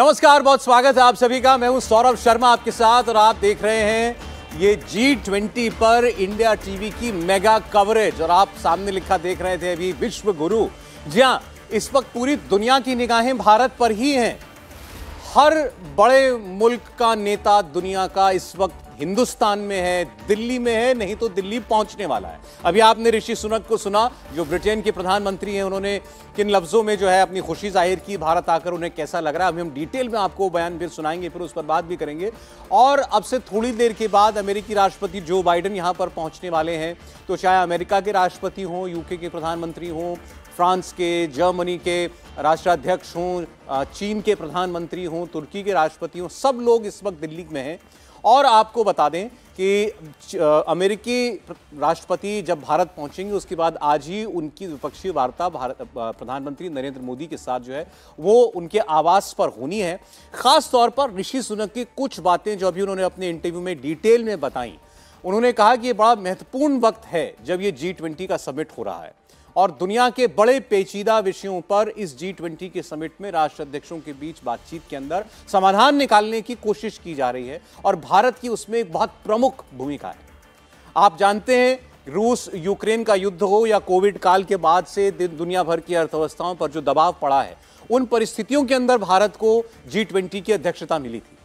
नमस्कार बहुत स्वागत है आप सभी का मैं हूं सौरभ शर्मा आपके साथ और आप देख रहे हैं ये जी ट्वेंटी पर इंडिया टीवी की मेगा कवरेज और आप सामने लिखा देख रहे थे अभी विश्व गुरु जी हाँ इस वक्त पूरी दुनिया की निगाहें भारत पर ही हैं हर बड़े मुल्क का नेता दुनिया का इस वक्त हिंदुस्तान में है दिल्ली में है नहीं तो दिल्ली पहुंचने वाला है अभी आपने ऋषि सुनक को सुना जो ब्रिटेन के प्रधानमंत्री हैं उन्होंने किन लफ्ज़ों में जो है अपनी खुशी जाहिर की भारत आकर उन्हें कैसा लग रहा है अभी हम डिटेल में आपको बयान फिर सुनाएंगे फिर उस पर बात भी करेंगे और अब से थोड़ी देर के बाद अमेरिकी राष्ट्रपति जो बाइडन यहाँ पर पहुँचने वाले हैं तो चाहे अमेरिका के राष्ट्रपति हों यूके के प्रधानमंत्री हों फ्रांस के जर्मनी के राष्ट्राध्यक्ष हों चीन के प्रधानमंत्री हों तुर्की के राष्ट्रपति हों सब लोग इस वक्त दिल्ली में हैं और आपको बता दें कि अमेरिकी राष्ट्रपति जब भारत पहुंचेंगे उसके बाद आज ही उनकी द्विपक्षीय वार्ता भारत प्रधानमंत्री नरेंद्र मोदी के साथ जो है वो उनके आवास पर होनी है खास तौर पर ऋषि सुनक की कुछ बातें जो अभी उन्होंने अपने इंटरव्यू में डिटेल में बताई उन्होंने कहा कि ये बड़ा महत्वपूर्ण वक्त है जब ये जी ट्वेंटी का समिट हो रहा है और दुनिया के बड़े पेचीदा विषयों पर इस जी ट्वेंटी के समिट में राष्ट्र अध्यक्षों के बीच बातचीत के अंदर समाधान निकालने की कोशिश की जा रही है और भारत की उसमें एक बहुत प्रमुख भूमिका है आप जानते हैं रूस यूक्रेन का युद्ध हो या कोविड काल के बाद से दुनिया भर की अर्थव्यवस्थाओं पर जो दबाव पड़ा है उन परिस्थितियों के अंदर भारत को जी ट्वेंटी की अध्यक्षता मिली थी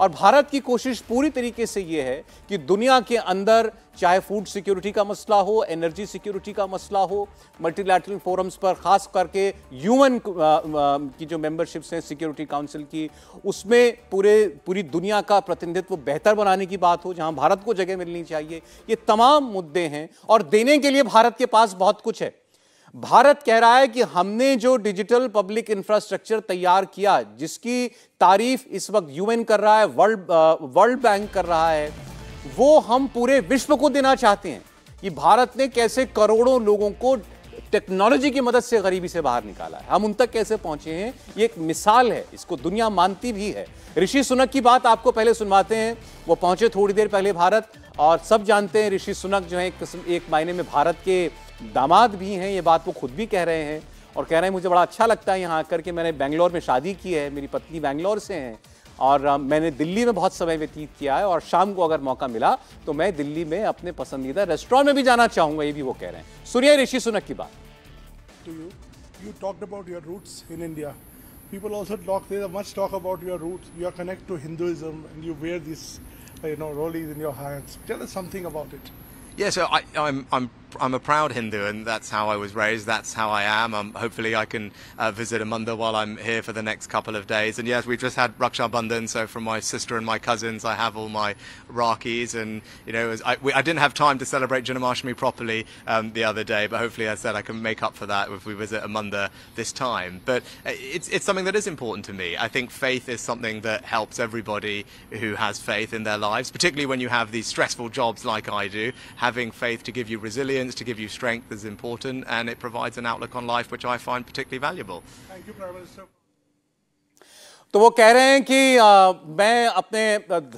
और भारत की कोशिश पूरी तरीके से ये है कि दुनिया के अंदर चाहे फूड सिक्योरिटी का मसला हो एनर्जी सिक्योरिटी का मसला हो मल्टीलैटरल फोरम्स पर खास करके यूएन की जो मेंबरशिप्स हैं सिक्योरिटी काउंसिल की उसमें पूरे पूरी दुनिया का प्रतिनिधित्व बेहतर बनाने की बात हो जहां भारत को जगह मिलनी चाहिए ये तमाम मुद्दे हैं और देने के लिए भारत के पास बहुत कुछ है भारत कह रहा है कि हमने जो डिजिटल पब्लिक इंफ्रास्ट्रक्चर तैयार किया जिसकी तारीफ इस वक्त यूएन कर रहा है वर्ल्ड वर्ल्ड बैंक कर रहा है वो हम पूरे विश्व को देना चाहते हैं कि भारत ने कैसे करोड़ों लोगों को टेक्नोलॉजी की मदद से गरीबी से बाहर निकाला है हम उन तक कैसे पहुंचे हैं ये एक मिसाल है इसको दुनिया मानती भी है ऋषि सुनक की बात आपको पहले सुनवाते हैं वो पहुंचे थोड़ी देर पहले भारत और सब जानते हैं ऋषि सुनक जो है एक, एक मायने में भारत के दामाद भी हैं ये बात वो खुद भी कह रहे हैं और कह रहे हैं मुझे बड़ा अच्छा लगता है यहाँ आकर के मैंने बेंगलोर में शादी की है मेरी पत्नी बैंगलोर से हैं और मैंने दिल्ली में बहुत समय व्यतीत किया है और शाम को अगर मौका मिला तो मैं दिल्ली में अपने पसंदीदा रेस्टोरेंट में भी जाना चाहूंगा ये भी वो कह रहे हैं सूर्य ऋषि सुनक की बात about your roots in India people also talk much talk about your roots you are connect to Hinduism and you wear this no role is in your hands tell something about it yes I I am I I'm a proud Hindu, and that's how I was raised. That's how I am. Um, hopefully, I can uh, visit Amanda while I'm here for the next couple of days. And yes, we've just had Raksha Bandhan, so from my sister and my cousins, I have all my Rakis. And you know, was, I, we, I, didn't have time to celebrate Janmashtami properly um, the other day, but hopefully, as I said, I can make up for that if we visit Amanda this time. But uh, it's it's something that is important to me. I think faith is something that helps everybody who has faith in their lives, particularly when you have these stressful jobs like I do. Having faith to give you resilience resilience to give you strength is important, and it provides an outlook on life which I find particularly valuable. Thank you, Prime Minister. तो वो कह रहे हैं कि आ, मैं अपने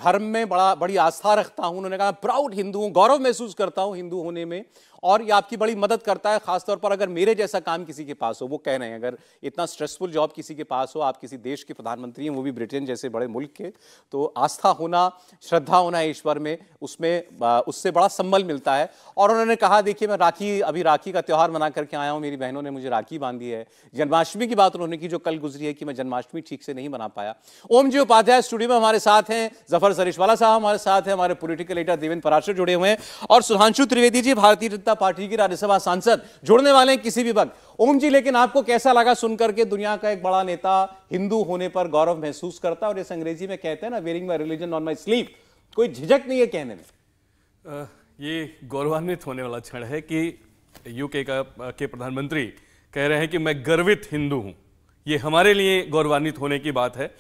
धर्म में बड़ा बड़ी आस्था रखता हूं उन्होंने कहा प्राउड हिंदू हूं गौरव महसूस करता हूं हिंदू होने में और ये आपकी बड़ी मदद करता है खासतौर पर अगर मेरे जैसा काम किसी के पास हो वो कह रहे हैं अगर इतना स्ट्रेसफुल जॉब किसी के पास हो आप किसी देश के प्रधानमंत्री हैं वो भी ब्रिटेन जैसे बड़े मुल्क के तो आस्था होना श्रद्धा होना ईश्वर में उसमें उससे बड़ा संबल मिलता है और उन्होंने कहा देखिए मैं राखी अभी राखी का त्यौहार मना करके आया हूँ मेरी बहनों ने मुझे राखी बांधी है जन्माष्टमी की बात उन्होंने की जो कल गुजरी है कि मैं जन्माष्टमी ठीक से नहीं मना पाया ओम जी उपाध्याय स्टूडियो में हमारे साथ हैं जफर सरिशवाला साहब हमारे साथ हैं हमारे पोलिटिकल लीडर देवेंद्र पराशर जुड़े हुए हैं और सुधांशु त्रिवेदी जी भारतीय जनता जनता पार्टी के राज्यसभा सांसद जुड़ने वाले हैं किसी भी वक्त ओम जी लेकिन आपको कैसा लगा सुनकर के दुनिया का एक बड़ा नेता हिंदू होने पर गौरव महसूस करता और इस अंग्रेजी में कहते हैं ना wearing my religion on my sleeve कोई झिझक नहीं है कहने में ये गौरवान्वित होने वाला क्षण है कि यूके का के प्रधानमंत्री कह रहे हैं कि मैं गर्वित हिंदू हूं ये हमारे लिए गौरवान्वित होने की बात है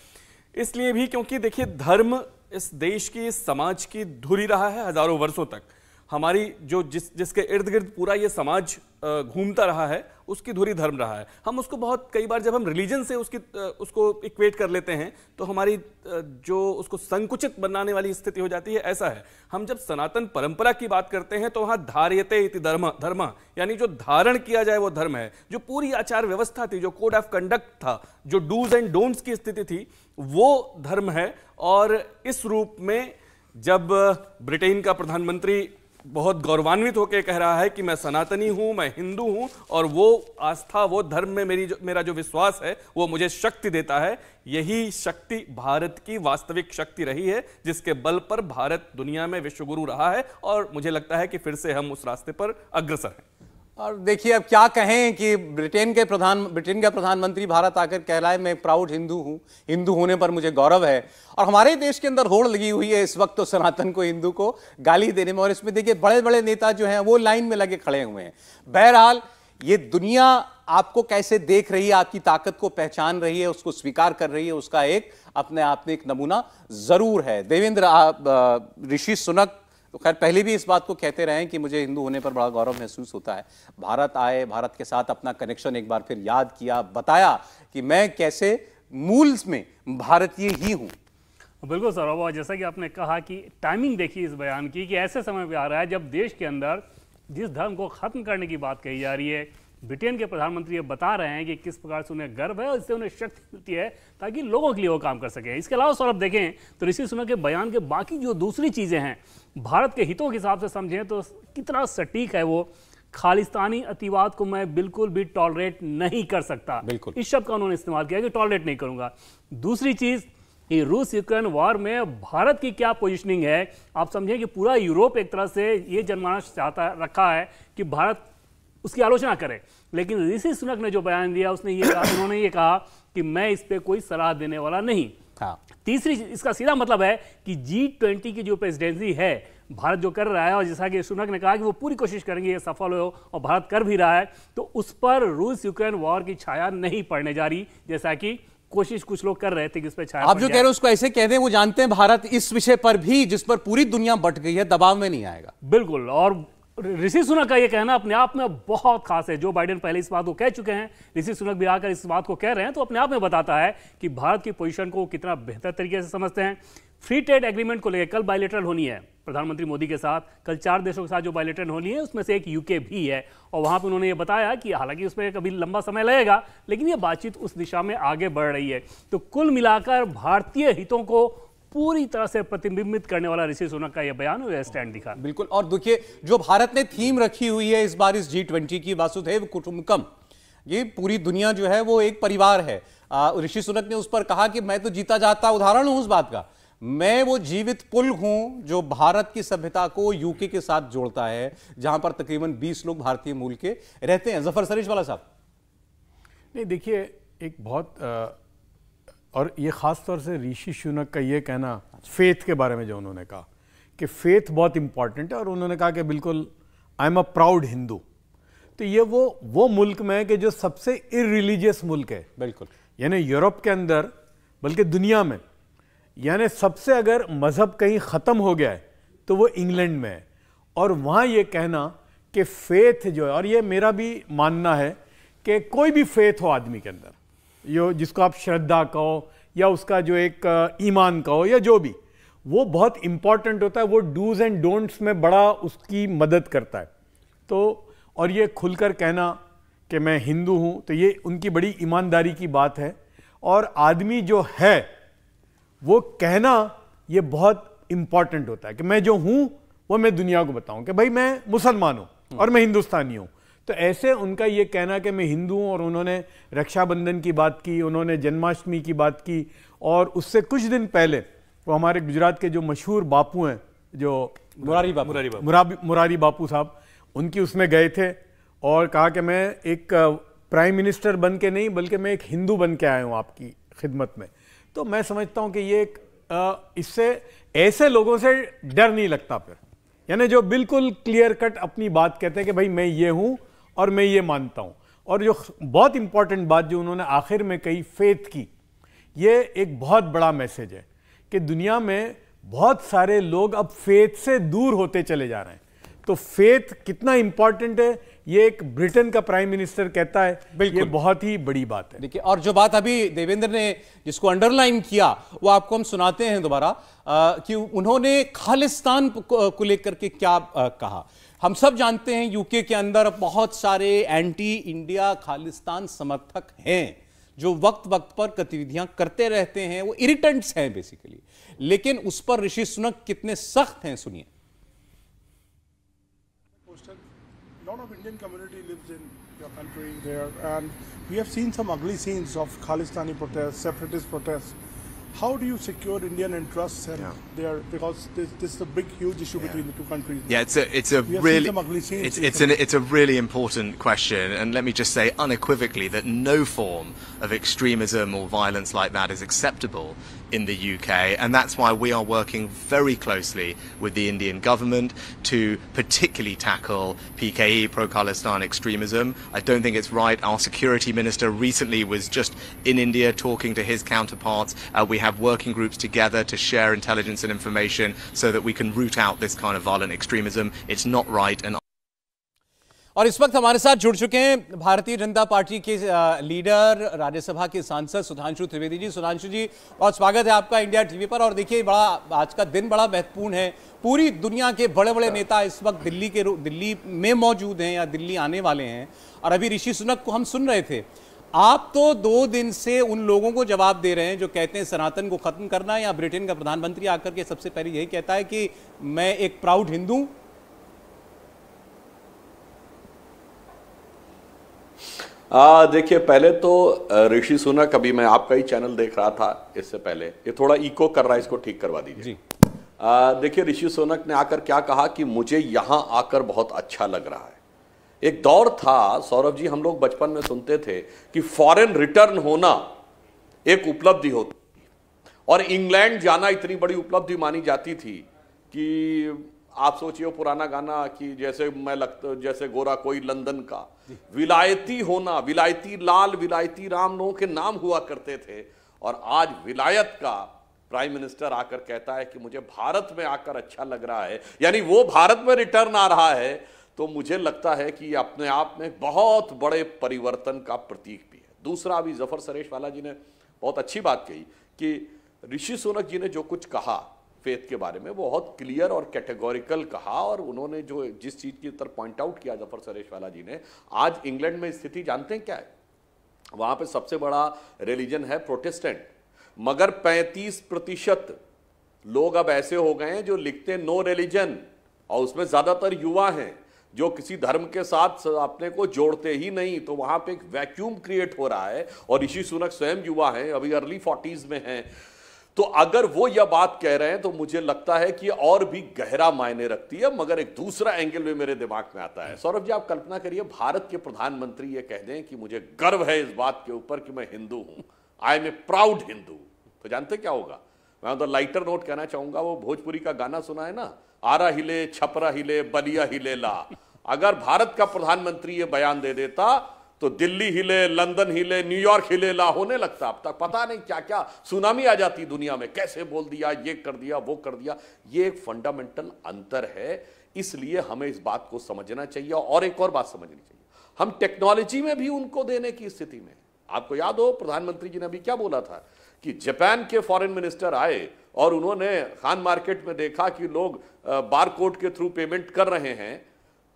इसलिए भी क्योंकि देखिए धर्म इस देश की इस समाज की धुरी रहा है हजारों वर्षों तक हमारी जो जिस जिसके इर्द गिर्द पूरा ये समाज घूमता रहा है उसकी धुरी धर्म रहा है हम उसको बहुत कई बार जब हम रिलीजन से उसकी उसको इक्वेट कर लेते हैं तो हमारी जो उसको संकुचित बनाने वाली स्थिति हो जाती है ऐसा है हम जब सनातन परंपरा की बात करते हैं तो वहाँ धार्यते इति धर्म धर्म यानी जो धारण किया जाए वो धर्म है जो पूरी आचार व्यवस्था थी जो कोड ऑफ कंडक्ट था जो डूज एंड डोंट्स की स्थिति थी वो धर्म है और इस रूप में जब ब्रिटेन का प्रधानमंत्री बहुत गौरवान्वित होकर कह रहा है कि मैं सनातनी हूं मैं हिंदू हूं और वो आस्था वो धर्म में मेरी जो मेरा जो विश्वास है वो मुझे शक्ति देता है यही शक्ति भारत की वास्तविक शक्ति रही है जिसके बल पर भारत दुनिया में विश्वगुरु रहा है और मुझे लगता है कि फिर से हम उस रास्ते पर अग्रसर हैं और देखिए अब क्या कहें कि ब्रिटेन के प्रधान ब्रिटेन का प्रधानमंत्री भारत आकर कह रहा है मैं प्राउड हिंदू हूँ हिंदू होने पर मुझे गौरव है और हमारे देश के अंदर होड़ लगी हुई है इस वक्त तो सनातन को हिंदू को गाली देने में और इसमें देखिए बड़े बड़े नेता जो हैं वो लाइन में लगे खड़े हुए हैं बहरहाल ये दुनिया आपको कैसे देख रही है आपकी ताकत को पहचान रही है उसको स्वीकार कर रही है उसका एक अपने आप में एक नमूना जरूर है देवेंद्र ऋषि सुनक तो खैर पहले भी इस बात को कहते रहे कि मुझे हिंदू होने पर बड़ा गौरव महसूस होता है भारत आए भारत के साथ अपना कनेक्शन एक बार फिर याद किया बताया कि मैं कैसे मूल में भारतीय ही हूँ बिल्कुल सर अब जैसा कि आपने कहा कि टाइमिंग देखिए इस बयान की कि ऐसे समय पर आ रहा है जब देश के अंदर जिस धर्म को ख़त्म करने की बात कही जा रही है ब्रिटेन के प्रधानमंत्री ये बता रहे हैं कि किस प्रकार से उन्हें गर्व है और इससे उन्हें शक्ति मिलती है ताकि लोगों के लिए वो काम कर सकें इसके अलावा सौरभ देखें तो ऋषि सुनक के बयान के बाकी जो दूसरी चीज़ें हैं भारत के हितों के हिसाब से समझें तो कितना सटीक है वो खालिस्तानी अतिवाद को मैं बिल्कुल भी टॉलरेट नहीं कर सकता बिल्कुल इस शब्द का उन्होंने इस्तेमाल किया कि टॉलरेट नहीं करूंगा दूसरी चीज़ ये रूस यूक्रेन वॉर में भारत की क्या पोजीशनिंग है आप समझें कि पूरा यूरोप एक तरह से ये जनमानस चाहता रखा है कि भारत उसकी आलोचना करें लेकिन ऋषि सुनक ने जो बयान दिया उसने ये कहा उन्होंने ये कहा कि मैं इस पर कोई सलाह देने वाला नहीं हाँ। तीसरी इसका सीधा मतलब है कि जी ट्वेंटी की जो प्रेसिडेंसी है भारत जो कर रहा है और जैसा कि सुनक ने कहा कि वो पूरी कोशिश करेंगे ये सफल हो और भारत कर भी रहा है तो उस पर रूस यूक्रेन वॉर की छाया नहीं पड़ने जा रही जैसा कि कोशिश कुछ लोग कर रहे थे कि इस पर छाया आप जो कह रहे हो उसको ऐसे कह दें वो जानते हैं भारत इस विषय पर भी जिस पर पूरी दुनिया बट गई है दबाव में नहीं आएगा बिल्कुल और ऋषि सुनक का ये कहना अपने आप में बहुत खास है जो बाइडेन पहले इस बात को कह चुके हैं ऋषि सुनक भी आकर इस बात को कह रहे हैं तो अपने आप में बताता है कि भारत की पोजीशन को कितना बेहतर तरीके से समझते हैं फ्री ट्रेड एग्रीमेंट को लेकर कल बायोलेटरल होनी है प्रधानमंत्री मोदी के साथ कल चार देशों के साथ जो बायोलेटरल होनी है उसमें से एक यूके भी है और वहां पर उन्होंने ये बताया कि हालांकि उसमें कभी लंबा समय लगेगा लेकिन ये बातचीत उस दिशा में आगे बढ़ रही है तो कुल मिलाकर भारतीय हितों को पूरी तरह से प्रतिबिंबित करने वाला ऋषि सुनक का यह बयान और स्टैंड दिखा बिल्कुल और देखिए जो भारत ने थीम रखी हुई है इस बार इस जी ट्वेंटी की वासुदेव कुटुम्बकम ये पूरी दुनिया जो है वो एक परिवार है ऋषि सुनक ने उस पर कहा कि मैं तो जीता जाता उदाहरण हूं उस बात का मैं वो जीवित पुल हूं जो भारत की सभ्यता को यूके के साथ जोड़ता है जहां पर तकरीबन 20 लोग भारतीय मूल के रहते हैं जफर सरीज वाला साहब नहीं देखिए एक बहुत और ये ख़ास तौर से ऋषि शुनक का ये कहना फेथ के बारे में जो उन्होंने कहा कि फेथ बहुत इम्पॉर्टेंट है और उन्होंने कहा कि बिल्कुल I am a proud Hindu तो ये वो वो मुल्क में है कि जो सबसे इरिलीजियस मुल्क है बिल्कुल यानी यूरोप के अंदर बल्कि दुनिया में यानी सबसे अगर मज़हब कहीं ख़त्म हो गया है तो वो इंग्लैंड में है और वहाँ ये कहना कि फेथ जो है और ये मेरा भी मानना है कि कोई भी फेथ हो आदमी के अंदर जो जिसको आप श्रद्धा कहो या उसका जो एक ईमान कहो या जो भी वो बहुत इम्पॉर्टेंट होता है वो डूज एंड डोंट्स में बड़ा उसकी मदद करता है तो और ये खुलकर कहना कि मैं हिंदू हूँ तो ये उनकी बड़ी ईमानदारी की बात है और आदमी जो है वो कहना ये बहुत इम्पॉर्टेंट होता है कि मैं जो हूँ वो मैं दुनिया को बताऊँ कि भाई मैं मुसलमान हूँ और मैं हिंदुस्तानी हूँ तो ऐसे उनका ये कहना कि मैं हिंदू हूँ और उन्होंने रक्षाबंधन की बात की उन्होंने जन्माष्टमी की बात की और उससे कुछ दिन पहले वो हमारे गुजरात के जो मशहूर बापू हैं जो मुरारी बापू मुरारी बापू मुरारी, मुरारी बापू साहब उनकी उसमें गए थे और कहा कि मैं एक प्राइम मिनिस्टर बन के नहीं बल्कि मैं एक हिंदू बन के आया हूँ आपकी खिदमत में तो मैं समझता हूँ कि ये एक इससे ऐसे लोगों से डर नहीं लगता फिर यानी जो बिल्कुल क्लियर कट अपनी बात कहते हैं कि भाई मैं ये हूँ और मैं ये मानता हूँ और जो बहुत इंपॉर्टेंट बात जो उन्होंने आखिर में कही फेथ की ये एक बहुत बड़ा मैसेज है कि दुनिया में बहुत सारे लोग अब फेथ से दूर होते चले जा रहे हैं तो फेथ कितना इंपॉर्टेंट है ये एक ब्रिटेन का प्राइम मिनिस्टर कहता है बिल्कुल ये बहुत ही बड़ी बात है देखिए और जो बात अभी देवेंद्र ने जिसको अंडरलाइन किया वो आपको हम सुनाते हैं दोबारा कि उन्होंने खालिस्तान को लेकर के क्या आ, कहा हम सब जानते हैं यूके के अंदर बहुत सारे एंटी इंडिया खालिस्तान समर्थक हैं जो वक्त वक्त पर गतिविधियां करते रहते हैं वो इरिटेंट्स हैं बेसिकली लेकिन उस पर ऋषि सुनक कितने सख्त हैं सुनिए lot of Indian community lives in your country there, and we have seen some ugly scenes of Khalistani protests, separatist protests. how do you secure Indian interests and yeah. because this, this, is a big huge issue yeah. between the two countries. Yeah, it's a it's a really it's it's an it's a really important question, and let me just say unequivocally that no form of extremism or violence like that is acceptable in the UK, and that's why we are working very closely with the Indian government to particularly tackle PKE, pro Khalistan extremism. I don't think it's right. Our security minister recently was just in India talking to his counterparts. Uh, we have working groups together to share intelligence and information so that we can root out this kind of violent extremism. It's not right, and और इस वक्त हमारे साथ जुड़ चुके हैं भारतीय जनता पार्टी के लीडर राज्यसभा के सांसद सुधांशु त्रिवेदी जी सुधांशु जी बहुत स्वागत है आपका इंडिया टीवी पर और देखिए बड़ा आज का दिन बड़ा महत्वपूर्ण है पूरी दुनिया के बड़े बड़े नेता इस वक्त दिल्ली के दिल्ली में मौजूद हैं या दिल्ली आने वाले हैं और अभी ऋषि सुनक को हम सुन रहे थे आप तो दो दिन से उन लोगों को जवाब दे रहे हैं जो कहते हैं सनातन को खत्म करना या ब्रिटेन का प्रधानमंत्री आकर के सबसे पहले यही कहता है कि मैं एक प्राउड हिंदू देखिए पहले तो ऋषि सुना कभी मैं आपका ही चैनल देख रहा था इससे पहले ये थोड़ा इको कर रहा है इसको ठीक करवा दीजिए देखिए ऋषि सोनक ने आकर क्या कहा कि मुझे यहाँ आकर बहुत अच्छा लग रहा है एक दौर था सौरभ जी हम लोग बचपन में सुनते थे कि फॉरेन रिटर्न होना एक उपलब्धि होती और इंग्लैंड जाना इतनी बड़ी उपलब्धि मानी जाती थी कि आप सोचिए पुराना गाना कि जैसे मैं लगता जैसे गोरा कोई लंदन का विलायती होना विलायती लाल विलायती राम लोगों के नाम हुआ करते थे और आज विलायत का प्राइम मिनिस्टर आकर कहता है कि मुझे भारत में आकर अच्छा लग रहा है यानी वो भारत में रिटर्न आ रहा है तो मुझे लगता है कि अपने आप में बहुत बड़े परिवर्तन का प्रतीक भी है दूसरा अभी जफर सरेश वाला जी ने बहुत अच्छी बात कही कि ऋषि सोनक जी ने जो कुछ कहा फेथ के बारे में बहुत क्लियर और कैटेगोरिकल कहा और उन्होंने जो जिस चीज़ की तरफ पॉइंट आउट किया जफर वाला जी ने आज इंग्लैंड में स्थिति जानते हैं क्या है वहां पे सबसे बड़ा रिलीजन है प्रोटेस्टेंट मगर 35 प्रतिशत लोग अब ऐसे हो गए हैं जो लिखते नो रिलीजन और उसमें ज़्यादातर युवा हैं जो किसी धर्म के साथ अपने को जोड़ते ही नहीं तो वहां पे एक वैक्यूम क्रिएट हो रहा है और ऋषि सुनक स्वयं युवा हैं अभी अर्ली फोर्टीज़ में हैं तो अगर वो यह बात कह रहे हैं तो मुझे लगता है कि और भी गहरा मायने रखती है मगर एक दूसरा एंगल भी मेरे दिमाग में आता है सौरभ जी आप कल्पना करिए भारत के प्रधानमंत्री ये कह दें कि मुझे गर्व है इस बात के ऊपर कि मैं हिंदू हूं I am a proud Hindu तो जानते क्या होगा मैं तो लाइटर नोट कहना चाहूंगा वो भोजपुरी का गाना सुना है ना आरा हिले छपरा हिले बलिया हिले ला अगर भारत का प्रधानमंत्री ये बयान दे देता तो दिल्ली हिले लंदन हिले न्यूयॉर्क हिले ला होने लगता अब तक पता नहीं क्या क्या सुनामी आ जाती दुनिया में कैसे बोल दिया ये कर दिया वो कर दिया ये एक फंडामेंटल अंतर है इसलिए हमें इस बात को समझना चाहिए और एक और बात समझनी चाहिए हम टेक्नोलॉजी में भी उनको देने की स्थिति में आपको याद हो प्रधानमंत्री जी ने अभी क्या बोला था कि जापान के फॉरेन मिनिस्टर आए और उन्होंने खान मार्केट में देखा कि लोग बार के थ्रू पेमेंट कर रहे हैं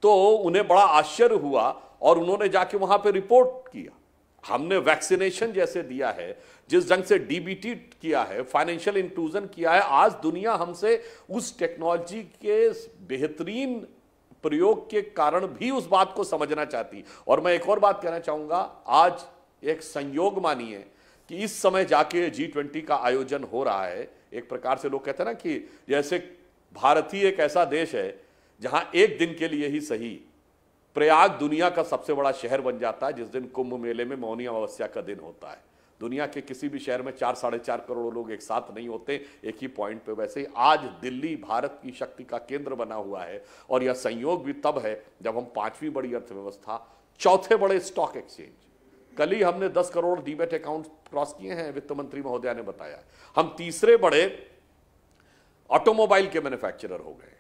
तो उन्हें बड़ा आश्चर्य हुआ और उन्होंने जाके वहां पे रिपोर्ट किया हमने वैक्सीनेशन जैसे दिया है जिस ढंग से डीबीटी किया है फाइनेंशियल इंक्लूजन किया है आज दुनिया हमसे उस टेक्नोलॉजी के बेहतरीन प्रयोग के कारण भी उस बात को समझना चाहती और मैं एक और बात कहना चाहूंगा आज एक संयोग मानिए कि इस समय जाके जी ट्वेंटी का आयोजन हो रहा है एक प्रकार से लोग कहते हैं ना कि जैसे भारत ही एक ऐसा देश है जहां एक दिन के लिए ही सही प्रयाग दुनिया का सबसे बड़ा शहर बन जाता है जिस दिन कुंभ मेले में मौनी अमावस्या का दिन होता है दुनिया के किसी भी शहर में चार साढ़े चार करोड़ लोग एक साथ नहीं होते एक ही पॉइंट पे वैसे ही आज दिल्ली भारत की शक्ति का केंद्र बना हुआ है और यह संयोग भी तब है जब हम पांचवी बड़ी अर्थव्यवस्था चौथे बड़े स्टॉक एक्सचेंज कल ही हमने दस करोड़ डीमेट अकाउंट क्रॉस किए हैं वित्त मंत्री महोदया ने बताया हम तीसरे बड़े ऑटोमोबाइल के मैन्युफैक्चरर हो गए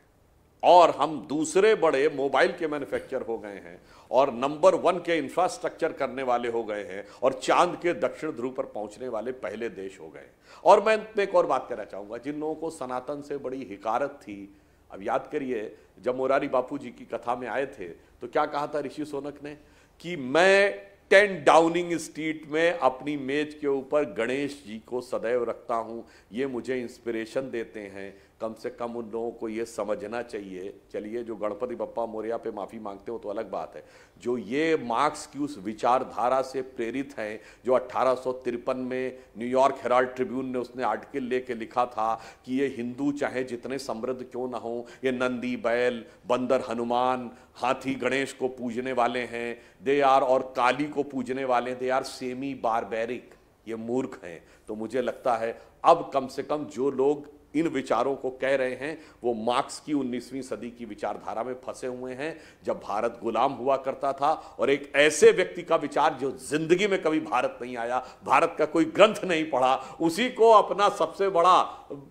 और हम दूसरे बड़े मोबाइल के मैन्युफैक्चर हो गए हैं और नंबर वन के इंफ्रास्ट्रक्चर करने वाले हो गए हैं और चांद के दक्षिण ध्रुव पर पहुंचने वाले पहले देश हो गए और मैं एक और बात कहना चाहूंगा जिन लोगों को सनातन से बड़ी हिकारत थी अब याद करिए जब मुरारी बापू जी की कथा में आए थे तो क्या कहा था ऋषि सोनक ने कि मैं टेन डाउनिंग स्ट्रीट में अपनी मेज के ऊपर गणेश जी को सदैव रखता हूँ ये मुझे इंस्पिरेशन देते हैं कम से कम उन लोगों को ये समझना चाहिए चलिए जो गणपति बप्पा मौर्या पे माफ़ी मांगते हो तो अलग बात है जो ये मार्क्स की उस विचारधारा से प्रेरित हैं जो अट्ठारह में न्यूयॉर्क हेराल्ड ट्रिब्यून ने उसने आर्टिकल लेके लिखा था कि ये हिंदू चाहे जितने समृद्ध क्यों ना हों ये नंदी बैल बंदर हनुमान हाथी गणेश को पूजने वाले हैं दे आर और काली को पूजने वाले हैं दे आर सेमी बारबेरिक ये मूर्ख हैं तो मुझे लगता है अब कम से कम जो लोग इन विचारों को कह रहे हैं वो मार्क्स की उन्नीसवीं सदी की विचारधारा में फंसे हुए हैं जब भारत गुलाम हुआ करता था और एक ऐसे व्यक्ति का विचार जो जिंदगी में कभी भारत नहीं आया भारत का कोई ग्रंथ नहीं पढ़ा उसी को अपना सबसे बड़ा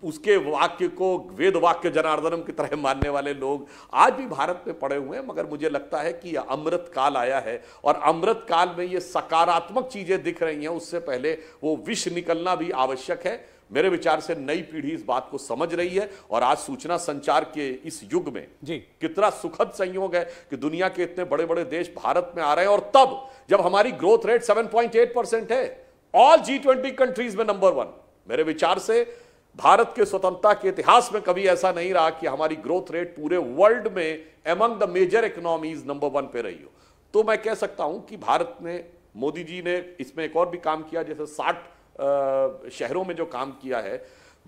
उसके वाक्य को वेद वाक्य जनार्दनम की तरह मानने वाले लोग आज भी भारत में पड़े हुए हैं मगर मुझे लगता है कि यह अमृत काल आया है और अमृत काल में ये सकारात्मक चीजें दिख रही हैं उससे पहले वो विष निकलना भी आवश्यक है मेरे विचार से नई पीढ़ी इस बात को समझ रही है और आज सूचना संचार के इस युग में जी कितना सुखद संयोग है कि दुनिया के इतने बड़े बड़े देश भारत में आ रहे हैं और तब जब हमारी ग्रोथ रेट 7.8 परसेंट है ऑल जी ट्वेंटी कंट्रीज में नंबर वन मेरे विचार से भारत के स्वतंत्रता के इतिहास में कभी ऐसा नहीं रहा कि हमारी ग्रोथ रेट पूरे वर्ल्ड में among the major economies number one पे रही हो तो मैं कह सकता हूं कि भारत ने मोदी जी ने इसमें एक और भी काम किया जैसे साठ शहरों में जो काम किया है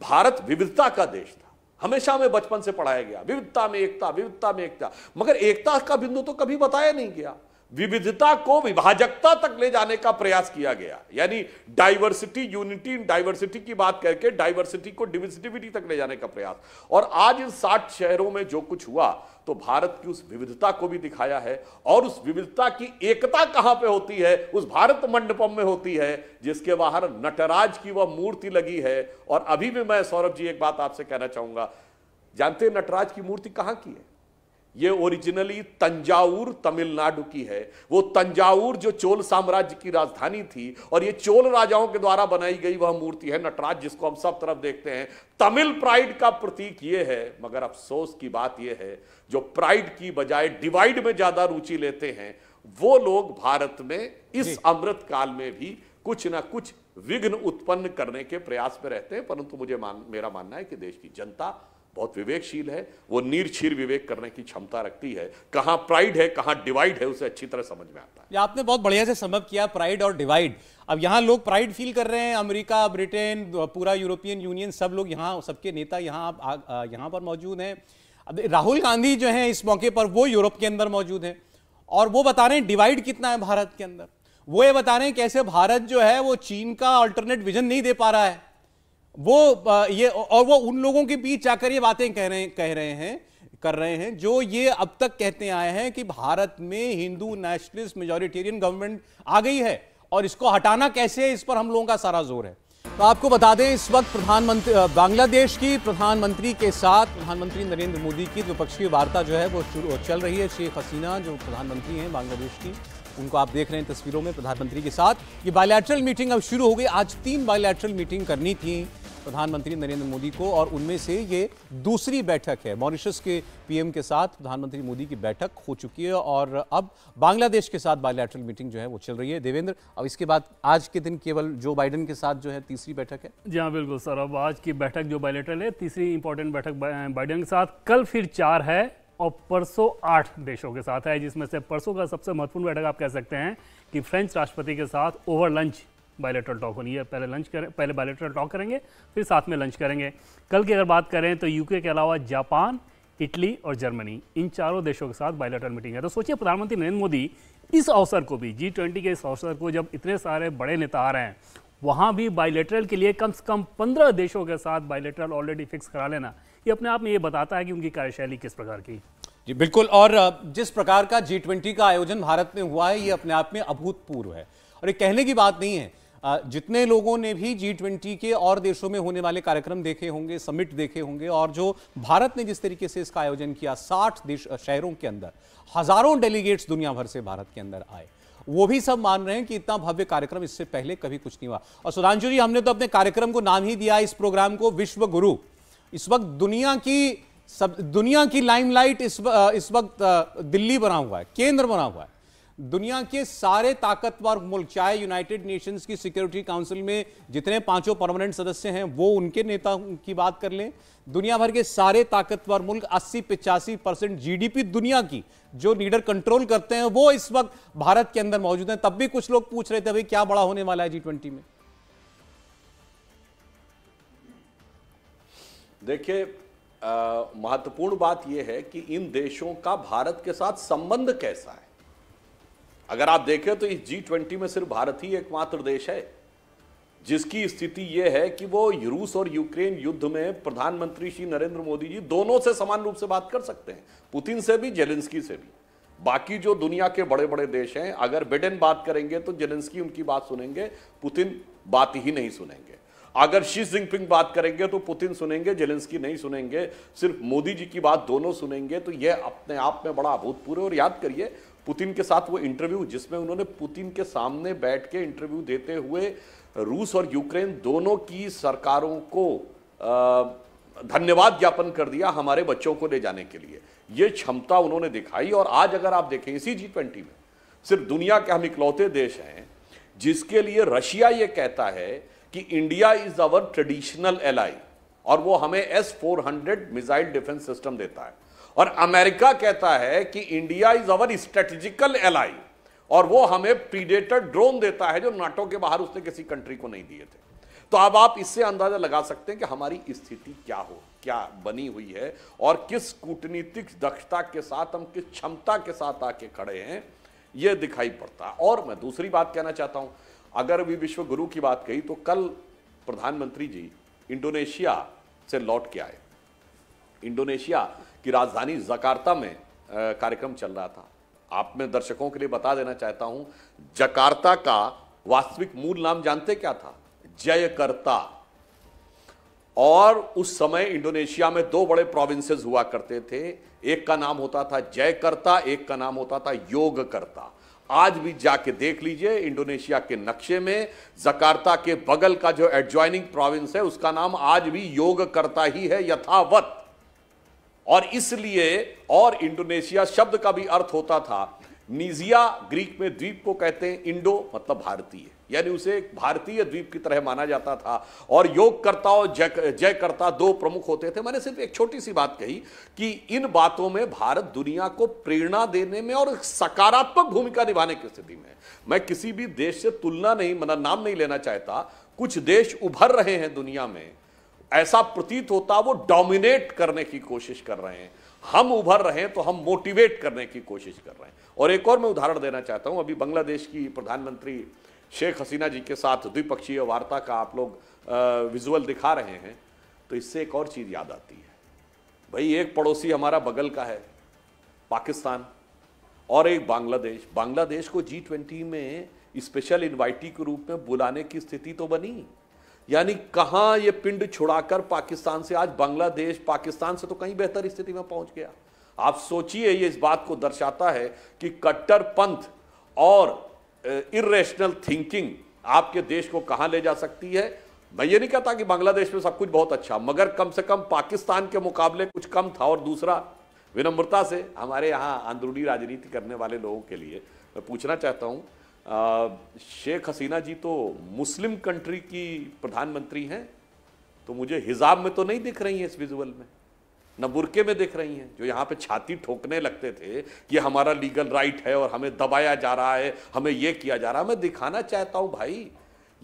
भारत विविधता का देश था हमेशा हमें बचपन से पढ़ाया गया विविधता में एकता विविधता में एकता मगर एकता का बिंदु तो कभी बताया नहीं गया विविधता को विभाजकता तक ले जाने का प्रयास किया गया यानी डाइवर्सिटी यूनिटी इन डाइवर्सिटी की बात करके डाइवर्सिटी को डिविजिटिविटी तक ले जाने का प्रयास और आज इन साठ शहरों में जो कुछ हुआ तो भारत की उस विविधता को भी दिखाया है और उस विविधता की एकता कहां पे होती है उस भारत मंडपम में होती है जिसके बाहर नटराज की वह मूर्ति लगी है और अभी भी मैं सौरभ जी एक बात आपसे कहना चाहूंगा जानते हैं नटराज की मूर्ति कहां की है ये ओरिजिनली तंजावुर तमिलनाडु की है वो तंजावुर जो चोल साम्राज्य की राजधानी थी और ये चोल राजाओं के द्वारा बनाई गई वह मूर्ति है नटराज जिसको हम सब तरफ देखते हैं तमिल प्राइड का प्रतीक ये है मगर अफसोस की बात ये है जो प्राइड की बजाय डिवाइड में ज्यादा रुचि लेते हैं वो लोग भारत में इस अमृत काल में भी कुछ ना कुछ विघ्न उत्पन्न करने के प्रयास में रहते हैं परंतु मुझे मान, मेरा मानना है कि देश की जनता बहुत विवेकशील है वो नीर छीर विवेक करने की क्षमता रखती है कहाँ प्राइड है कहाँ डिवाइड है उसे अच्छी तरह समझ में आता है या आपने बहुत बढ़िया से समअप किया प्राइड और डिवाइड अब यहाँ लोग प्राइड फील कर रहे हैं अमेरिका ब्रिटेन पूरा यूरोपियन यूनियन सब लोग यहाँ सबके नेता यहाँ यहाँ पर मौजूद हैं अब राहुल गांधी जो हैं इस मौके पर वो यूरोप के अंदर मौजूद हैं और वो बता रहे हैं डिवाइड कितना है भारत के अंदर वो ये बता रहे हैं कैसे भारत जो है वो चीन का अल्टरनेट विजन नहीं दे पा रहा है वो ये और वो उन लोगों के बीच जाकर ये बातें कह रहे कह रहे हैं कर रहे हैं जो ये अब तक कहते आए हैं कि भारत में हिंदू नेशनलिस्ट मेजोरिटेरियन गवर्नमेंट आ गई है और इसको हटाना कैसे है इस पर हम लोगों का सारा जोर है तो आपको बता दें इस वक्त प्रधानमंत्री बांग्लादेश की प्रधानमंत्री के साथ प्रधानमंत्री नरेंद्र मोदी की द्विपक्षीय वार्ता जो है वो चल रही है शेख हसीना जो प्रधानमंत्री हैं बांग्लादेश की उनको आप देख रहे हैं तस्वीरों में प्रधानमंत्री के साथ ये बायलैटरल मीटिंग अब शुरू हो गई आज तीन बायलैटरल मीटिंग करनी थी प्रधानमंत्री नरेंद्र मोदी को और उनमें से ये दूसरी बैठक है मॉरिशस के पीएम के साथ प्रधानमंत्री मोदी की बैठक हो चुकी है और अब बांग्लादेश के साथ बायोलैटरल मीटिंग जो है वो चल रही है देवेंद्र अब इसके बाद आज के दिन केवल जो बाइडन के साथ जो है तीसरी बैठक है जी हाँ बिल्कुल सर अब आज की बैठक जो बायोलेटरल है तीसरी इंपॉर्टेंट बैठक बाइडन के साथ कल फिर चार है और परसों आठ देशों के साथ है जिसमें से परसों का सबसे महत्वपूर्ण बैठक आप कह सकते हैं कि फ्रेंच राष्ट्रपति के साथ ओवर लंच बायोलेट्रल टॉक होनी है पहले लंच करें पहले बायोलेट्रल टॉक करेंगे फिर साथ में लंच करेंगे कल की अगर बात करें तो यूके के अलावा जापान इटली और जर्मनी इन चारों देशों के साथ बायोलेट्रल मीटिंग है तो सोचिए प्रधानमंत्री नरेंद्र मोदी इस अवसर को भी जी ट्वेंटी के इस अवसर को जब इतने सारे बड़े नेता आ रहे हैं वहाँ भी बायोलेटरल के लिए कम से कम पंद्रह देशों के साथ बायोलेट्रल ऑलरेडी फिक्स करा लेना ये अपने आप में ये बताता है कि उनकी कार्यशैली किस प्रकार की जी बिल्कुल और जिस प्रकार का जी ट्वेंटी का आयोजन भारत में हुआ है ये अपने आप में अभूतपूर्व है और ये कहने की बात नहीं है जितने लोगों ने भी जी ट्वेंटी के और देशों में होने वाले कार्यक्रम देखे होंगे समिट देखे होंगे और जो भारत ने जिस तरीके से इसका आयोजन किया साठ देश शहरों के अंदर हजारों डेलीगेट्स दुनिया भर से भारत के अंदर आए वो भी सब मान रहे हैं कि इतना भव्य कार्यक्रम इससे पहले कभी कुछ नहीं हुआ और सुधांशु जी हमने तो अपने कार्यक्रम को नाम ही दिया इस प्रोग्राम को विश्व गुरु इस वक्त दुनिया की सब दुनिया की लाइमलाइट इस इस वक्त दिल्ली बना हुआ है केंद्र बना हुआ है दुनिया के सारे ताकतवर मुल्क चाहे यूनाइटेड नेशंस की सिक्योरिटी काउंसिल में जितने पांचों परमानेंट सदस्य हैं वो उनके नेता की बात कर लें दुनिया भर के सारे ताकतवर मुल्क 80 पिचासी परसेंट जी दुनिया की जो लीडर कंट्रोल करते हैं वो इस वक्त भारत के अंदर मौजूद हैं तब भी कुछ लोग पूछ रहे थे भाई क्या बड़ा होने वाला है जी ट्वेंटी में देखिए महत्वपूर्ण बात यह है कि इन देशों का भारत के साथ संबंध कैसा है अगर आप देखें तो इस जी ट्वेंटी में सिर्फ भारत ही एकमात्र देश है जिसकी स्थिति यह है कि वो रूस और यूक्रेन युद्ध में प्रधानमंत्री श्री नरेंद्र मोदी जी दोनों से समान रूप से बात कर सकते हैं पुतिन से भी जेलेंस्की से भी बाकी जो दुनिया के बड़े बड़े देश हैं अगर बिडेन बात करेंगे तो जेलेंस्की उनकी बात सुनेंगे पुतिन बात ही नहीं सुनेंगे अगर शी जिनपिंग बात करेंगे तो पुतिन सुनेंगे जेलेंस्की नहीं सुनेंगे सिर्फ मोदी जी की बात दोनों सुनेंगे तो यह अपने आप में बड़ा अभूतपूर्व और याद करिए पुतिन के साथ वो इंटरव्यू जिसमें उन्होंने पुतिन के सामने बैठ के इंटरव्यू देते हुए रूस और यूक्रेन दोनों की सरकारों को धन्यवाद ज्ञापन कर दिया हमारे बच्चों को ले जाने के लिए ये क्षमता उन्होंने दिखाई और आज अगर आप देखें इसी जी ट्वेंटी में सिर्फ दुनिया के हम इकलौते देश हैं जिसके लिए रशिया ये कहता है कि India is our traditional ally और वो हमें S four hundred missile defence system देता है और अमेरिका कहता है कि India is our strategical ally और वो हमें प्रीडेटर ड्रोन देता है जो नाटो के बाहर उसने किसी कंट्री को नहीं दिए थे तो अब आप इससे अंदाजा लगा सकते हैं कि हमारी स्थिति क्या हो क्या बनी हुई है और किस कूटनीतिक दक्षता के साथ हम किस क्षमता के साथ आके खड़े हैं यह दिखाई पड़ता और मैं दूसरी बात कहना चाहता हूं अगर अभी विश्व गुरु की बात कही तो कल प्रधानमंत्री जी इंडोनेशिया से लौट के आए इंडोनेशिया कि राजधानी जकार्ता में कार्यक्रम चल रहा था आप में दर्शकों के लिए बता देना चाहता हूं जकार्ता का वास्तविक मूल नाम जानते क्या था जयकर्ता और उस समय इंडोनेशिया में दो बड़े प्रोविंसेस हुआ करते थे एक का नाम होता था जयकर्ता एक का नाम होता था योगकर्ता आज भी जाके देख लीजिए इंडोनेशिया के नक्शे में जकार्ता के बगल का जो एडजॉइनिंग प्रोविंस है उसका नाम आज भी योगकर्ता ही है यथावत और इसलिए और इंडोनेशिया शब्द का भी अर्थ होता था निजिया ग्रीक में द्वीप को कहते हैं इंडो मतलब भारतीय यानी उसे एक भारतीय द्वीप की तरह माना जाता था और योगकर्ता और जय जयकर्ता दो प्रमुख होते थे मैंने सिर्फ एक छोटी सी बात कही कि इन बातों में भारत दुनिया को प्रेरणा देने में और सकारात्मक भूमिका निभाने की स्थिति में मैं किसी भी देश से तुलना नहीं मना मतलब नाम नहीं लेना चाहता कुछ देश उभर रहे हैं दुनिया में ऐसा प्रतीत होता वो डोमिनेट करने की कोशिश कर रहे हैं हम उभर रहे हैं तो हम मोटिवेट करने की कोशिश कर रहे हैं और एक और मैं उदाहरण देना चाहता हूँ अभी बांग्लादेश की प्रधानमंत्री शेख हसीना जी के साथ द्विपक्षीय वार्ता का आप लोग विजुअल दिखा रहे हैं तो इससे एक और चीज़ याद आती है भाई एक पड़ोसी हमारा बगल का है पाकिस्तान और एक बांग्लादेश बांग्लादेश को जी ट्वेंटी में स्पेशल इन्वाइटी के रूप में बुलाने की स्थिति तो बनी यानी कहाँ ये पिंड छुड़ाकर पाकिस्तान से आज बांग्लादेश पाकिस्तान से तो कहीं बेहतर स्थिति में पहुंच गया आप सोचिए ये इस बात को दर्शाता है कि कट्टर पंथ और इेशनल थिंकिंग आपके देश को कहाँ ले जा सकती है मैं ये नहीं कहता कि बांग्लादेश में सब कुछ बहुत अच्छा मगर कम से कम पाकिस्तान के मुकाबले कुछ कम था और दूसरा विनम्रता से हमारे यहाँ अंदरूनी राजनीति करने वाले लोगों के लिए मैं पूछना चाहता हूँ शेख हसीना जी तो मुस्लिम कंट्री की प्रधानमंत्री हैं तो मुझे हिजाब में तो नहीं दिख रही हैं इस विजुअल में न बुरके में दिख रही हैं जो यहाँ पे छाती ठोकने लगते थे कि हमारा लीगल राइट है और हमें दबाया जा रहा है हमें ये किया जा रहा है मैं दिखाना चाहता हूँ भाई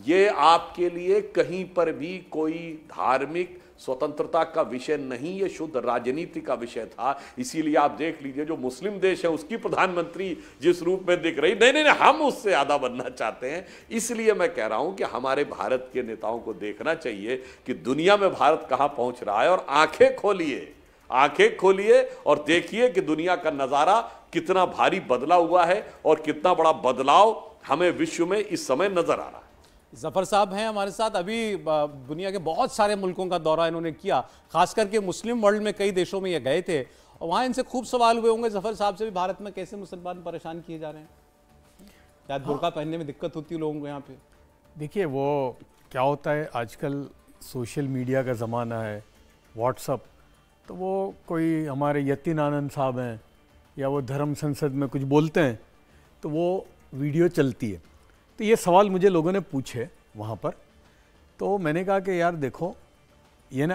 ये आपके लिए कहीं पर भी कोई धार्मिक स्वतंत्रता का विषय नहीं ये शुद्ध राजनीति का विषय था इसीलिए आप देख लीजिए जो मुस्लिम देश है उसकी प्रधानमंत्री जिस रूप में दिख रही नहीं नहीं नहीं हम उससे ज़्यादा बनना चाहते हैं इसलिए मैं कह रहा हूं कि हमारे भारत के नेताओं को देखना चाहिए कि दुनिया में भारत कहां पहुंच रहा है और आंखें खोलिए आंखें खोलिए और देखिए कि दुनिया का नज़ारा कितना भारी बदला हुआ है और कितना बड़ा बदलाव हमें विश्व में इस समय नज़र आ रहा है जफर साहब हैं हमारे साथ अभी दुनिया के बहुत सारे मुल्कों का दौरा इन्होंने किया खास करके मुस्लिम वर्ल्ड में कई देशों में ये गए थे और वहाँ इनसे खूब सवाल हुए होंगे जफर साहब से भी भारत में कैसे मुसलमान परेशान किए जा रहे हैं शायद हाँ। बुरका पहनने में दिक्कत होती है लोगों को यहाँ पे देखिए वो क्या होता है आजकल सोशल मीडिया का ज़माना है व्हाट्सअप तो वो कोई हमारे यतिन आनंद साहब हैं या वो धर्म संसद में कुछ बोलते हैं तो वो वीडियो चलती है तो ये सवाल मुझे लोगों ने पूछे वहाँ पर तो मैंने कहा कि यार देखो ये ना